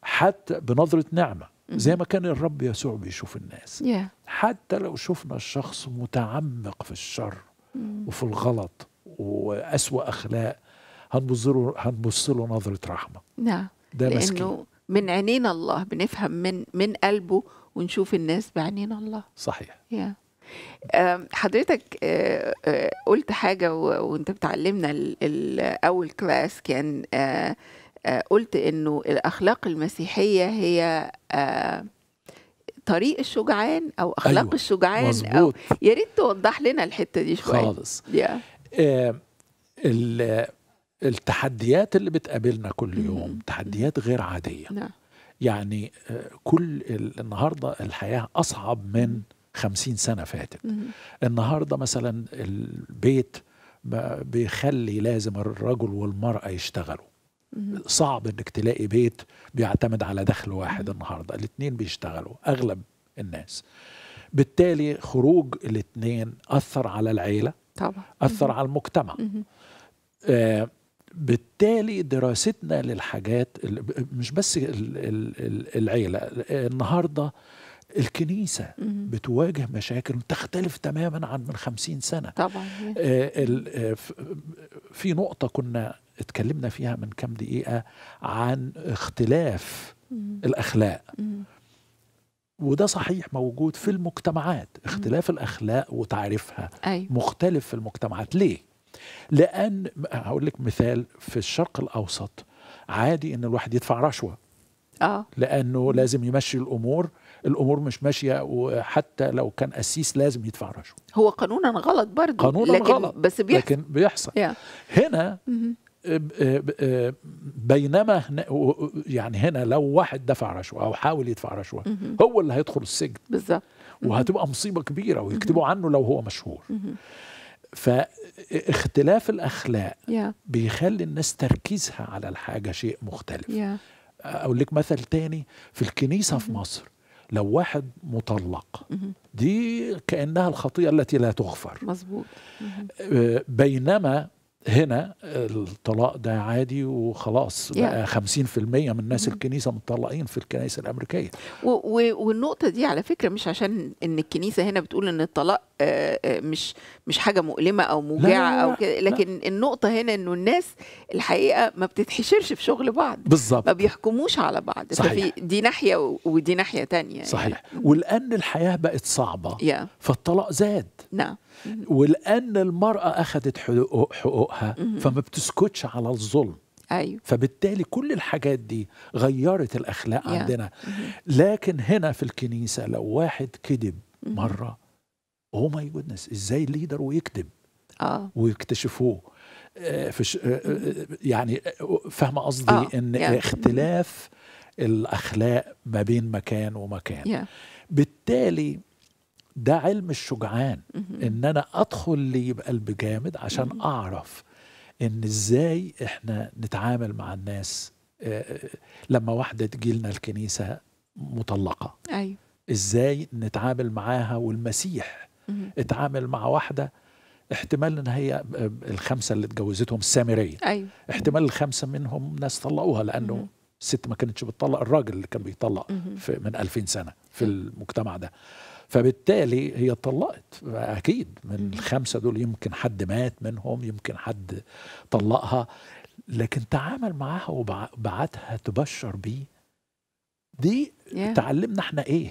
حتى بنظرة نعمة زي ما كان الرب يسوع بيشوف الناس حتى لو شفنا الشخص متعمق في الشر وفي الغلط وأسوأ أخلاق هنبص له هنبص له نظرة رحمة نعم ده لأنه مسكين. من عينين الله بنفهم من من قلبه ونشوف الناس بعينين الله صحيح يا حضرتك آه، آه، قلت حاجة وانت بتعلمنا الأول كلاس كان آه، قلت انه الأخلاق المسيحية هي طريق الشجعان او اخلاق أيوة. الشجعان مزبوط. او يا ريت توضح لنا الحته دي شويه خالص yeah. آه التحديات اللي بتقابلنا كل يوم تحديات غير عاديه نعم. يعني آه، كل النهارده الحياه اصعب من خمسين سنه فاتت النهارده مثلا البيت بيخلي لازم الرجل والمراه يشتغلوا صعب انك تلاقي بيت بيعتمد على دخل واحد النهارده الاثنين بيشتغلوا اغلب الناس بالتالي خروج الاثنين اثر على العيله طبعا اثر على المجتمع آه بالتالي دراستنا للحاجات مش بس العيله النهارده الكنيسة بتواجه مشاكل تختلف تماما عن من خمسين سنة طبعا آه، آه، في نقطة كنا اتكلمنا فيها من كام دقيقة عن اختلاف مم. الأخلاق مم. وده صحيح موجود في المجتمعات اختلاف مم. الأخلاق وتعريفها أي. أيوة. مختلف في المجتمعات ليه؟ لأن هقول لك مثال في الشرق الأوسط عادي إن الواحد يدفع رشوة آه. لأنه لازم يمشي الأمور الامور مش ماشيه وحتى لو كان قسيس لازم يدفع رشوه هو قانونا غلط برضه قانونا لكن غلط بس بيحصل لكن بيحصل yeah. هنا mm-hmm. بينما هنا يعني هنا لو واحد دفع رشوه او حاول يدفع رشوه هو اللي هيدخل السجن بالظبط وهتبقى مصيبه كبيره ويكتبوا عنه لو هو مشهور فاختلاف الاخلاق بيخلي الناس تركيزها على الحاجه شيء مختلف اقول لك مثل تاني في الكنيسه في مصر لو واحد مطلق دي كانها الخطيئه التي لا تغفر مظبوط آه، بينما هنا الطلاق ده عادي وخلاص بقى 50% من ناس mm-hmm. الكنيسه مطلقين في الكنائس الامريكيه و- و- والنقطه دي على فكره مش عشان ان الكنيسه هنا بتقول ان الطلاق آه، آه، مش مش حاجه مؤلمه او موجعه او كده لكن لا. النقطه هنا انه الناس الحقيقه ما بتتحشرش في شغل بعض بالظبط ما بيحكموش على بعض صحيح. ففي دي ناحيه ودي ناحيه تانية يعني. صحيح يعني. Mm-hmm. ولان الحياه بقت صعبه يا. فالطلاق زاد نعم ولان المراه اخذت حقوق حقوقها فما بتسكتش على الظلم أيوه. فبالتالي كل الحاجات دي غيرت الاخلاق يا. عندنا لكن هنا في الكنيسه لو واحد كذب مره او ماي جودنس ازاي ليدر ويكذب اه ويكتشفوه آه، فش آه، آه، يعني فاهمه قصدي آه. ان yeah. اختلاف الاخلاق ما بين مكان ومكان yeah. بالتالي ده علم الشجعان ان انا ادخل ليه قلب جامد عشان اعرف ان ازاي احنا نتعامل مع الناس آه، آه، لما واحده تجي لنا الكنيسه مطلقه ايوه ازاي نتعامل معاها والمسيح اتعامل مع واحده احتمال ان هي آه، الخمسه اللي اتجوزتهم السامريه ايوه احتمال الخمسه منهم ناس طلقوها لانه مم. الست ما كانتش بتطلق الراجل اللي كان بيطلق في من 2000 سنه في أيوه. المجتمع ده فبالتالي هي اتطلقت اكيد من الخمسه دول يمكن حد مات منهم يمكن حد طلقها لكن تعامل معاها وبعتها تبشر بيه دي yeah. تعلمنا احنا ايه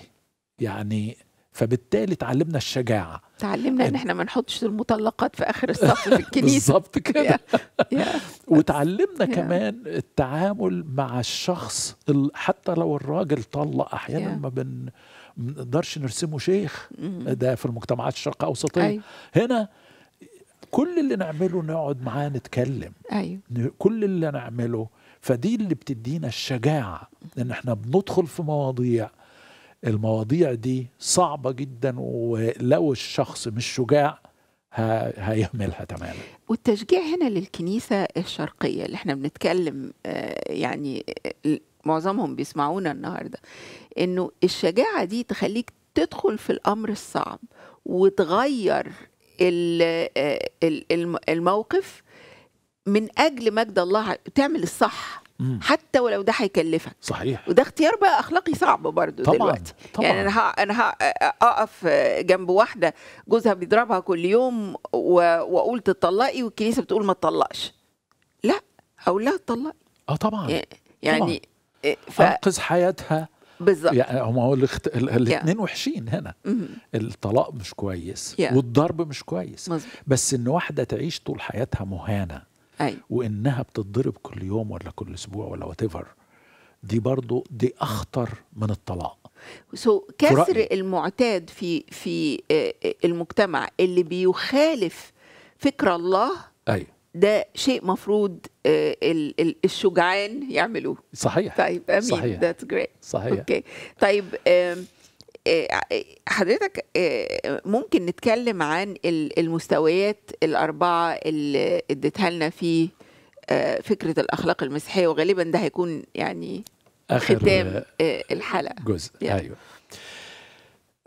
يعني فبالتالي تعلمنا الشجاعه تعلمنا ان احنا ما نحطش المطلقات في اخر الصف في الكنيسه بالظبط كده وتعلمنا كمان التعامل مع الشخص حتى لو الراجل طلق احيانا ما بن ما نقدرش نرسمه شيخ ده في المجتمعات الشرق اوسطيه أيوه. هنا كل اللي نعمله نقعد معاه نتكلم أيوه. كل اللي نعمله فدي اللي بتدينا الشجاعه ان احنا بندخل في مواضيع المواضيع دي صعبه جدا ولو الشخص مش شجاع هيهملها تماما والتشجيع هنا للكنيسة الشرقية اللي احنا بنتكلم آه، يعني معظمهم بيسمعونا النهارده انه الشجاعه دي تخليك تدخل في الامر الصعب وتغير الموقف من اجل مجد الله تعمل الصح حتى ولو ده هيكلفك صحيح وده اختيار بقى اخلاقي صعب برضو طبعًا دلوقتي طبعًا يعني انا ها انا ها اقف جنب واحده جوزها بيضربها كل يوم واقول تطلقي والكنيسه بتقول ما تطلقش لا اقول لها تطلقي اه طبعا يعني طبعًا. إيه، ف... حياتها بالظبط يعني هم هو الاخت... الاثنين وحشين هنا mm-hmm. الطلاق مش كويس والضرب مش كويس مزبط. بس ان واحده تعيش طول حياتها مهانه أي. وانها بتتضرب كل يوم ولا كل اسبوع ولا وات دي برضو دي اخطر من الطلاق سو so, كسر المعتاد في في آه، آه، المجتمع اللي بيخالف فكر الله أي. ده شيء مفروض آه، الشجعان يعملوه صحيح طيب امين صحيح ذاتس جريت صحيح اوكي طيب آه، آه، حضرتك ممكن نتكلم عن المستويات الاربعه اللي اديتها لنا في فكره الاخلاق المسيحيه وغالبا ده هيكون يعني آخر ختام الحلقه جزء يعني. ايوه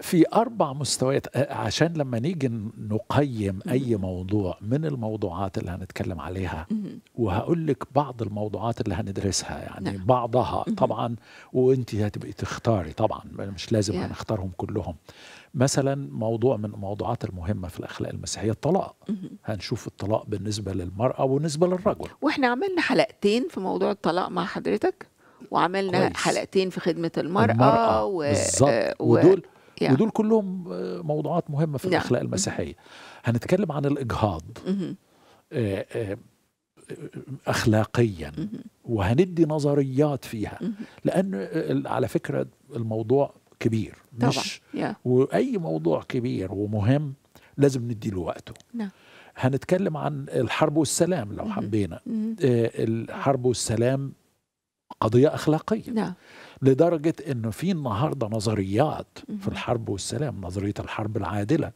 في أربع مستويات عشان لما نيجي نقيم أي موضوع من الموضوعات اللي هنتكلم عليها وهقول لك بعض الموضوعات اللي هندرسها يعني نعم. بعضها طبعا وأنت هتبقي تختاري طبعا مش لازم yeah. هنختارهم كلهم مثلا موضوع من الموضوعات المهمه في الاخلاق المسيحيه الطلاق هنشوف الطلاق بالنسبه للمراه وبالنسبه للرجل واحنا عملنا حلقتين في موضوع الطلاق مع حضرتك وعملنا كويس. حلقتين في خدمه المراه, المرأة و... و... ودول yeah. ودول كلهم آه، موضوعات مهمه في yeah. الاخلاق mm-hmm. المسيحيه هنتكلم عن الاجهاض mm-hmm. آه، آه، اخلاقيا mm-hmm. وهندي نظريات فيها لان على فكره الموضوع كبير مش طبعا. Yeah. واي موضوع كبير ومهم لازم نديله وقته نعم هنتكلم عن الحرب والسلام لو حبينا الحرب والسلام قضية أخلاقية نعم. لدرجة أنه في النهاردة نظريات في الحرب والسلام نظرية الحرب العادلة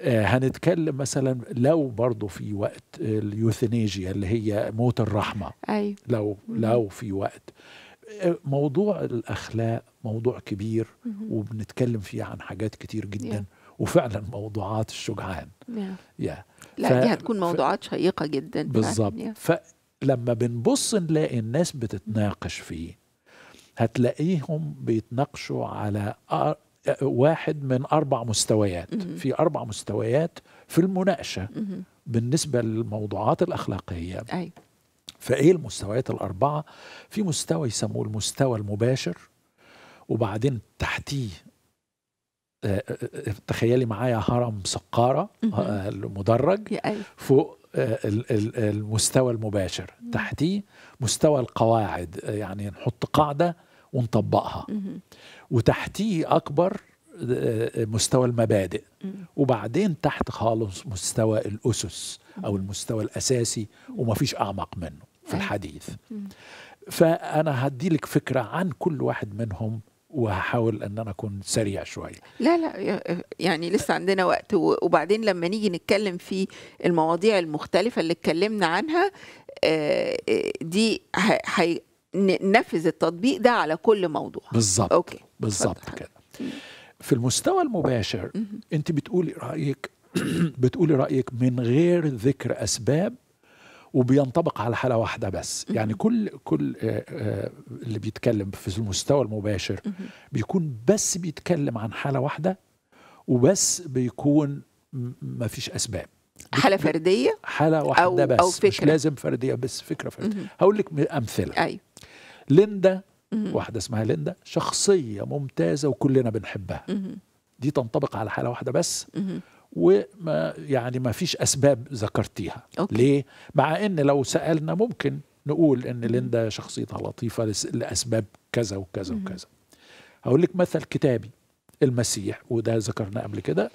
آه، هنتكلم مثلا لو برضه في وقت آه، اليوثنيجيا اللي هي موت الرحمة أيوة. لو, لو في وقت آه، موضوع الأخلاق موضوع كبير وبنتكلم فيه عن حاجات كتير جدا وفعلا موضوعات الشجعان يا. لا ف... دي هتكون موضوعات ف... شيقة جدا بالظبط فلما بنبص نلاقي الناس بتتناقش فيه هتلاقيهم بيتناقشوا على واحد من اربع مستويات في اربع مستويات في المناقشه بالنسبه للموضوعات الاخلاقيه أي. فايه المستويات الاربعه في مستوى يسموه المستوى المباشر وبعدين تحتيه آه، آه، آه، تخيلي معايا هرم سقاره المدرج فوق المستوى المباشر تحتيه مستوى القواعد يعني نحط قاعدة ونطبقها وتحتيه أكبر آه، مستوى المبادئ وبعدين تحت خالص مستوى الأسس أو المستوى الأساسي وما فيش أعمق منه في أيوة. الحديث فأنا هديلك فكرة عن كل واحد منهم وهحاول ان انا اكون سريع شويه لا لا يعني لسه عندنا وقت وبعدين لما نيجي نتكلم في المواضيع المختلفه اللي اتكلمنا عنها دي هننفذ التطبيق ده على كل موضوع بالظبط اوكي بالظبط كده في المستوى المباشر انت بتقولي رايك بتقولي رايك من غير ذكر اسباب وبينطبق على حاله واحده بس يعني كل كل آه، آه، اللي بيتكلم في المستوى المباشر بيكون بس بيتكلم عن حاله واحده وبس بيكون ما فيش اسباب حاله فرديه حاله واحده أو بس أو فكرة. مش لازم فرديه بس فكره فرديه هقول لك امثله ايوه ليندا واحده اسمها ليندا شخصيه ممتازه وكلنا بنحبها دي تنطبق على حاله واحده بس وما يعني ما فيش اسباب ذكرتيها أوكي. ليه مع ان لو سالنا ممكن نقول ان ليندا شخصيتها لطيفه لاسباب كذا وكذا وكذا هقول لك مثل كتابي المسيح وده ذكرناه قبل كده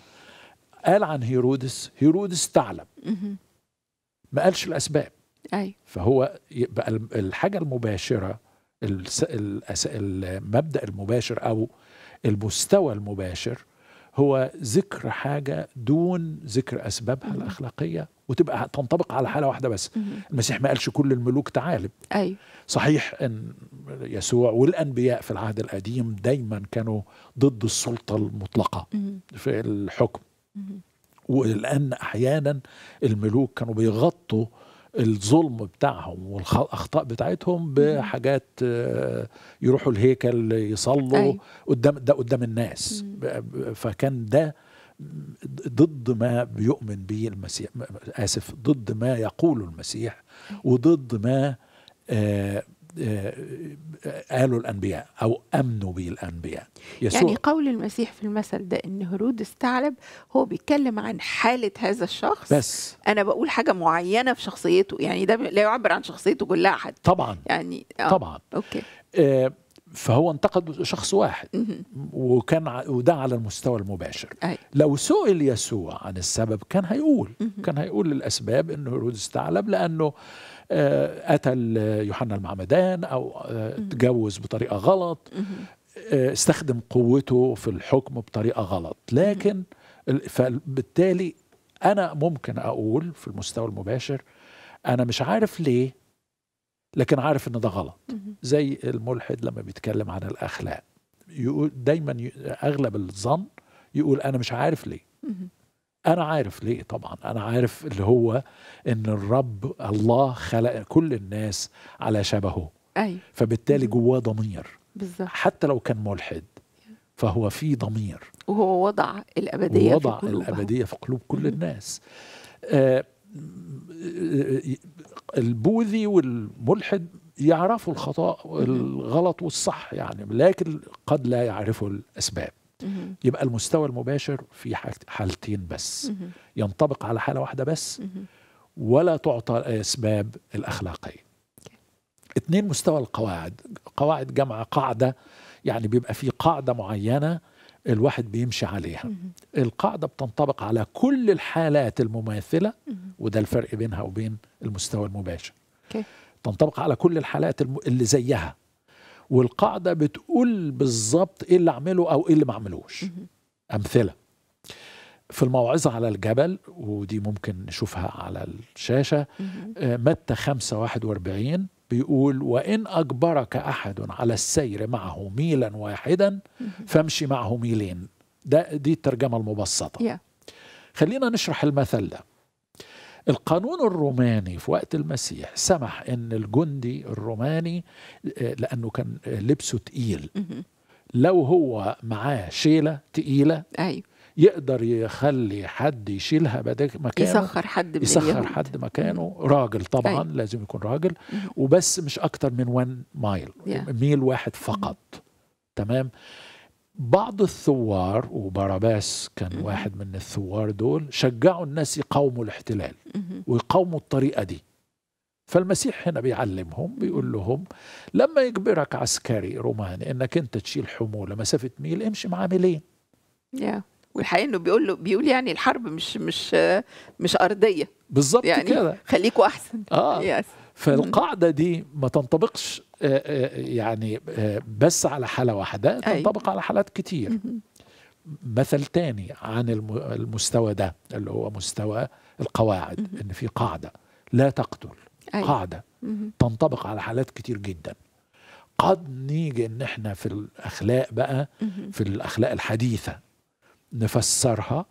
قال عن هيرودس هيرودس تعلم ما قالش الاسباب أي. فهو يبقى الحاجه المباشره المبدا المباشر او المستوى المباشر هو ذكر حاجه دون ذكر اسبابها مم. الاخلاقيه وتبقى تنطبق على حاله واحده بس مم. المسيح ما قالش كل الملوك تعالب أي. صحيح ان يسوع والانبياء في العهد القديم دايما كانوا ضد السلطه المطلقه مم. في الحكم ولان احيانا الملوك كانوا بيغطوا الظلم بتاعهم والاخطاء بتاعتهم بحاجات آه، يروحوا الهيكل يصلوا أيوة. قدام ده قدام الناس فكان ده ضد ما بيؤمن به المسيح اسف ضد ما يقوله المسيح أيوة. وضد ما آه، قالوا آه، الأنبياء آه، آه، أو أمنوا به الأنبياء يسوع يعني قول المسيح في المثل ده إن هرود استعلب هو بيتكلم عن حالة هذا الشخص بس أنا بقول حاجة معينة في شخصيته يعني ده لا يعبر عن شخصيته كلها حد طبعا يعني آه. طبعا أوكي آه فهو انتقد شخص واحد وكان وده على المستوى المباشر لو سئل يسوع عن السبب كان هيقول كان هيقول للاسباب انه هرود استعلب لانه قتل آه، يوحنا المعمدان او اتجوز آه، بطريقه غلط آه، استخدم قوته في الحكم بطريقه غلط لكن فبالتالي انا ممكن اقول في المستوى المباشر انا مش عارف ليه لكن عارف ان ده غلط زي الملحد لما بيتكلم عن الاخلاق يقول دايما اغلب الظن يقول انا مش عارف ليه انا عارف ليه طبعا انا عارف اللي هو ان الرب الله خلق كل الناس على شبهه أي. أيوة. فبالتالي جواه ضمير بالزبط. حتى لو كان ملحد فهو في ضمير وهو وضع الابديه وضع في الابديه في قلوب كل الناس آه البوذي والملحد يعرفوا الخطا والغلط والصح يعني لكن قد لا يعرفوا الاسباب مم. يبقى المستوى المباشر في حالتين بس مم. ينطبق على حالة واحدة بس مم. ولا تعطى اسباب الأخلاقية اتنين مستوى القواعد قواعد جمع قاعدة يعني بيبقى في قاعدة معينة الواحد بيمشي عليها القاعدة بتنطبق على كل الحالات المماثلة وده الفرق بينها وبين المستوى المباشر تنطبق على كل الحالات اللي زيها والقاعدة بتقول بالظبط ايه اللي اعمله او ايه اللي ما اعملوش امثلة في الموعظة على الجبل ودي ممكن نشوفها على الشاشة آه، متى واحد واربعين بيقول وإن أجبرك أحد على السير معه ميلا واحدا فامشي معه ميلين ده دي الترجمة المبسطة خلينا نشرح المثل ده القانون الروماني في وقت المسيح سمح ان الجندي الروماني آه، لانه كان لبسه تقيل لو هو معاه شيله تقيله ايوه يقدر يخلي حد يشيلها بدك مكانه يسخر حد من يسخر اليهود. حد مكانه راجل طبعا أي. أيوه. لازم يكون راجل وبس مش اكتر من 1 مايل yeah. ميل واحد فقط تمام بعض الثوار وباراباس كان واحد من الثوار دول شجعوا الناس يقاوموا الاحتلال ويقاوموا الطريقة دي فالمسيح هنا بيعلمهم بيقول لهم لما يجبرك عسكري روماني انك انت تشيل حموله مسافه ميل امشي مع ميلين yeah. والحقيقه انه بيقول له بيقول يعني الحرب مش مش مش ارضيه بالظبط يعني كده خليكوا احسن اه yes. فالقاعدة دي ما تنطبقش آه، آه، يعني آه، بس على حالة واحدة تنطبق على حالات كتير مثل تاني عن المستوى ده اللي هو مستوى القواعد ان في قاعدة لا تقتل قاعدة تنطبق على حالات كتير جدا قد نيجي ان احنا في الاخلاق بقى في الاخلاق الحديثة نفسرها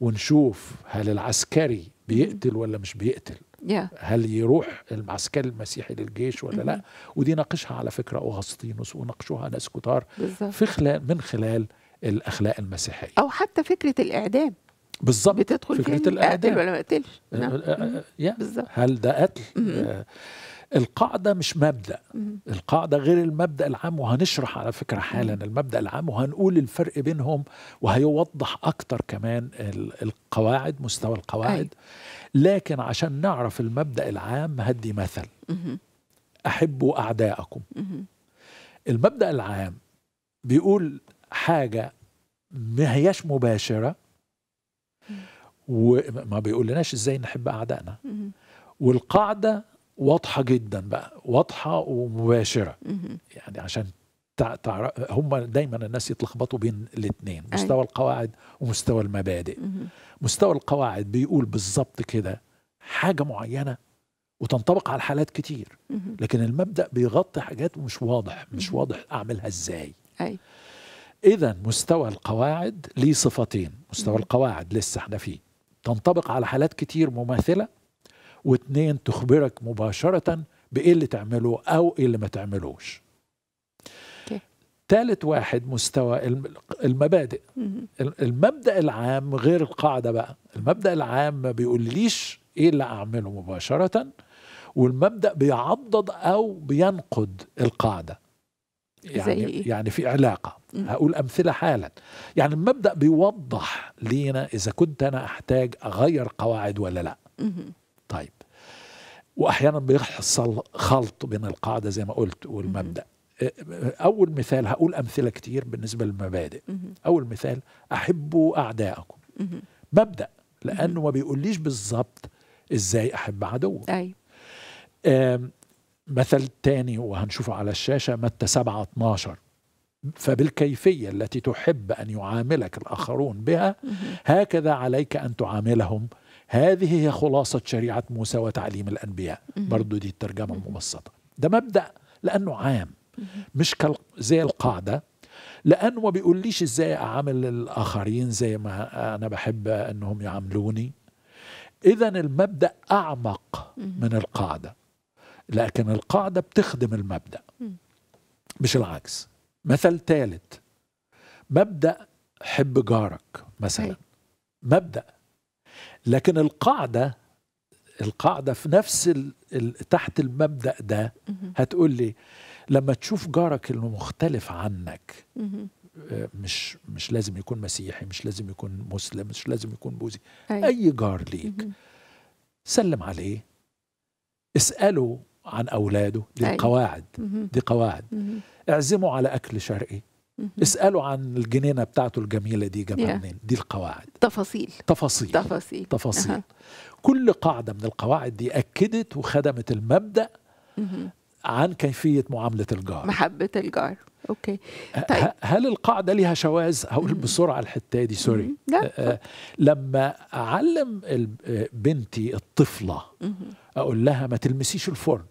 ونشوف هل العسكري بيقتل ولا مش بيقتل yeah. هل يروح العسكري المسيحي للجيش ولا mm -hmm. لا mm-hmm. ودي ناقشها على فكره اغسطينوس وناقشوها ناس كتار في خلال من خلال الاخلاق المسيحيه او حتى فكره الاعدام بالظبط بتدخل فكره الاعدام ولا ما قتلش أه، نعم. أه، أه، mm-hmm. هل ده قتل mm-hmm. القاعده مش مبدا القاعده غير المبدا العام وهنشرح على فكره حالا المبدا العام وهنقول الفرق بينهم وهيوضح اكتر كمان القواعد مستوى القواعد أيوة. لكن عشان نعرف المبدا العام هدي مثل احبوا اعداءكم المبدا العام بيقول حاجه ما هياش مباشره وما بيقولناش ازاي نحب اعدائنا والقاعده واضحه جدا بقى واضحه ومباشره يعني عشان هم دايما الناس يتلخبطوا بين الاثنين مستوى القواعد ومستوى المبادئ مستوى القواعد بيقول بالظبط كده حاجه معينه وتنطبق على حالات كتير لكن المبدا بيغطي حاجات ومش واضح مش واضح اعملها ازاي اذا مستوى القواعد ليه صفتين مستوى القواعد لسه احنا فيه تنطبق على حالات كتير مماثله واثنين تخبرك مباشرة بإيه اللي تعمله أو إيه اللي ما تعملوش ثالث واحد مستوى المبادئ المبدأ العام غير القاعدة بقى المبدأ العام ما بيقوليش إيه اللي أعمله مباشرة والمبدأ بيعضد أو بينقد القاعدة يعني إيه؟ يعني في علاقه هقول امثله حالا يعني المبدا بيوضح لينا اذا كنت انا احتاج اغير قواعد ولا لا طيب واحيانا بيحصل خلط بين القاعده زي ما قلت والمبدا اول مثال هقول امثله كتير بالنسبه للمبادئ اول مثال احبوا اعدائكم مبدا لانه ما بيقوليش بالظبط ازاي احب عدوه أيوه. أي. مثل تاني وهنشوفه على الشاشه متى 7 12 فبالكيفيه التي تحب ان يعاملك الاخرون بها هكذا عليك ان تعاملهم هذه هي خلاصة شريعة موسى وتعليم الأنبياء برضو دي الترجمة المبسطة ده مبدأ لأنه عام مش زي القاعدة لأنه ما بيقوليش إزاي أعامل الآخرين زي ما أنا بحب أنهم يعاملوني إذا المبدأ أعمق من القاعدة لكن القاعدة بتخدم المبدأ مش العكس مثل ثالث مبدأ حب جارك مثلا مبدأ لكن القاعده القاعده في نفس تحت المبدا ده هتقول لي لما تشوف جارك انه مختلف عنك آه، مش مش لازم يكون مسيحي مش لازم يكون مسلم مش لازم يكون بوذي أيوة. أي. جار ليك سلم عليه اساله عن اولاده دي أيوة. القواعد قواعد دي قواعد اعزمه على اكل شرقي اسالوا عن الجنينه بتاعته الجميله دي جابها منين دي القواعد تفاصيل تفاصيل تفاصيل تفاصيل أه. كل قاعده من القواعد دي اكدت وخدمت المبدا عن كيفيه معامله الجار محبه الجار اوكي طيب. هل القاعده ليها شواذ هقول بسرعه الحته دي سوري أه،, آه لما اعلم أه، بنتي الطفله اقول لها ما تلمسيش الفرن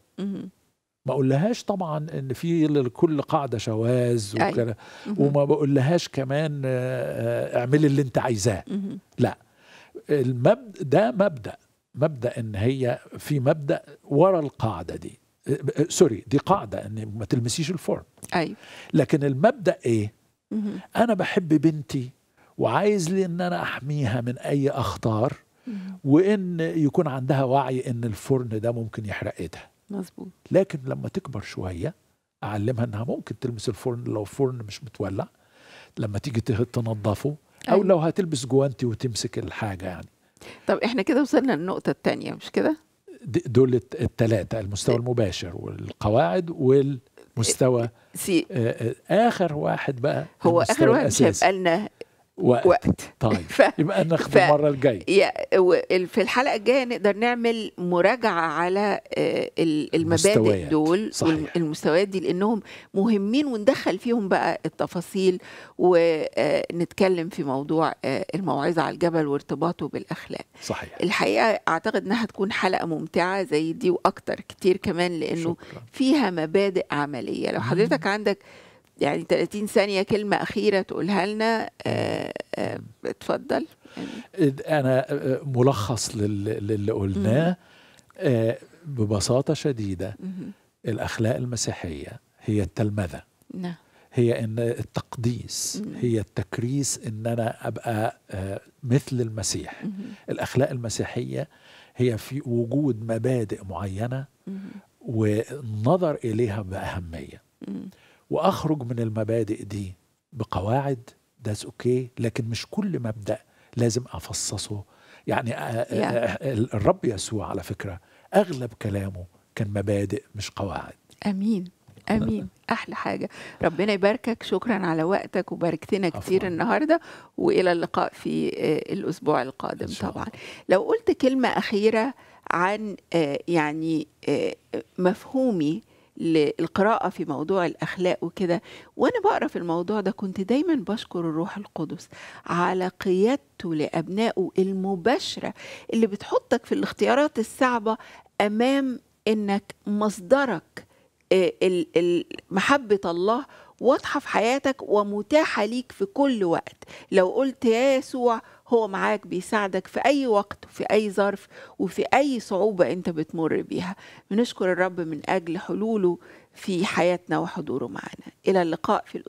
ما اقولهاش طبعا ان في لكل قاعده شواذ وكده وما بقولهاش كمان آه، آه، اعملي اللي انت عايزاه لا المبدا ده مبدا مبدا ان هي في مبدا ورا القاعده دي آه، سوري دي قاعده ان ما تلمسيش الفورم ايوه لكن المبدا ايه انا بحب بنتي وعايز لي ان انا احميها من اي اخطار وان يكون عندها وعي ان الفرن ده ممكن يحرق ايدها مظبوط لكن لما تكبر شويه اعلمها انها ممكن تلمس الفرن لو الفرن مش متولع لما تيجي تنظفه او أيوة. لو هتلبس جوانتي وتمسك الحاجه يعني طب احنا كده وصلنا للنقطه الثانيه مش كده دول الثلاثه المستوى إيه. المباشر والقواعد وال مستوى إيه، إيه، سي. آخر واحد بقى هو آخر واحد مش هيبقى لنا وقت, وقت. طيب ف... يبقى ناخد ف... المره الجايه في الحلقه الجايه نقدر نعمل مراجعه على آه، المبادئ دول والمستويات دي لانهم مهمين وندخل فيهم بقى التفاصيل ونتكلم آه، في موضوع آه، الموعظه على الجبل وارتباطه بالاخلاق صحيح الحقيقه اعتقد انها هتكون حلقه ممتعه زي دي واكتر كتير كمان لانه شكرا. فيها مبادئ عمليه لو حضرتك عندك يعني 30 ثانية كلمة أخيرة تقولها لنا آه، آه، اتفضل يعني. أنا آه، ملخص للي قلناه ببساطة شديدة الأخلاق المسيحية هي التلمذة نعم هي ان التقديس هي التكريس ان انا ابقى مثل المسيح الاخلاق المسيحيه هي في وجود مبادئ معينه والنظر اليها باهميه واخرج من المبادئ دي بقواعد ذاتس اوكي okay. لكن مش كل مبدا لازم افصصه يعني آه، آه، yeah. آه، الرب يسوع على فكره اغلب كلامه كان مبادئ مش قواعد امين امين احلى حاجه ربنا يباركك شكرا على وقتك وباركتنا كتير أفهم. النهارده والى اللقاء في الاسبوع القادم طبعا لو قلت كلمه اخيره عن يعني مفهومي للقراءة في موضوع الأخلاق وكده وأنا بقرأ في الموضوع ده كنت دايما بشكر الروح القدس على قيادته لأبنائه المباشرة اللي بتحطك في الاختيارات الصعبة أمام إنك مصدرك آه، محبة الله واضحة في حياتك ومتاحة ليك في كل وقت لو قلت يا يسوع هو معاك بيساعدك في أي وقت وفي أي ظرف وفي أي صعوبة أنت بتمر بيها بنشكر الرب من أجل حلوله في حياتنا وحضوره معنا إلى اللقاء في الأسبوع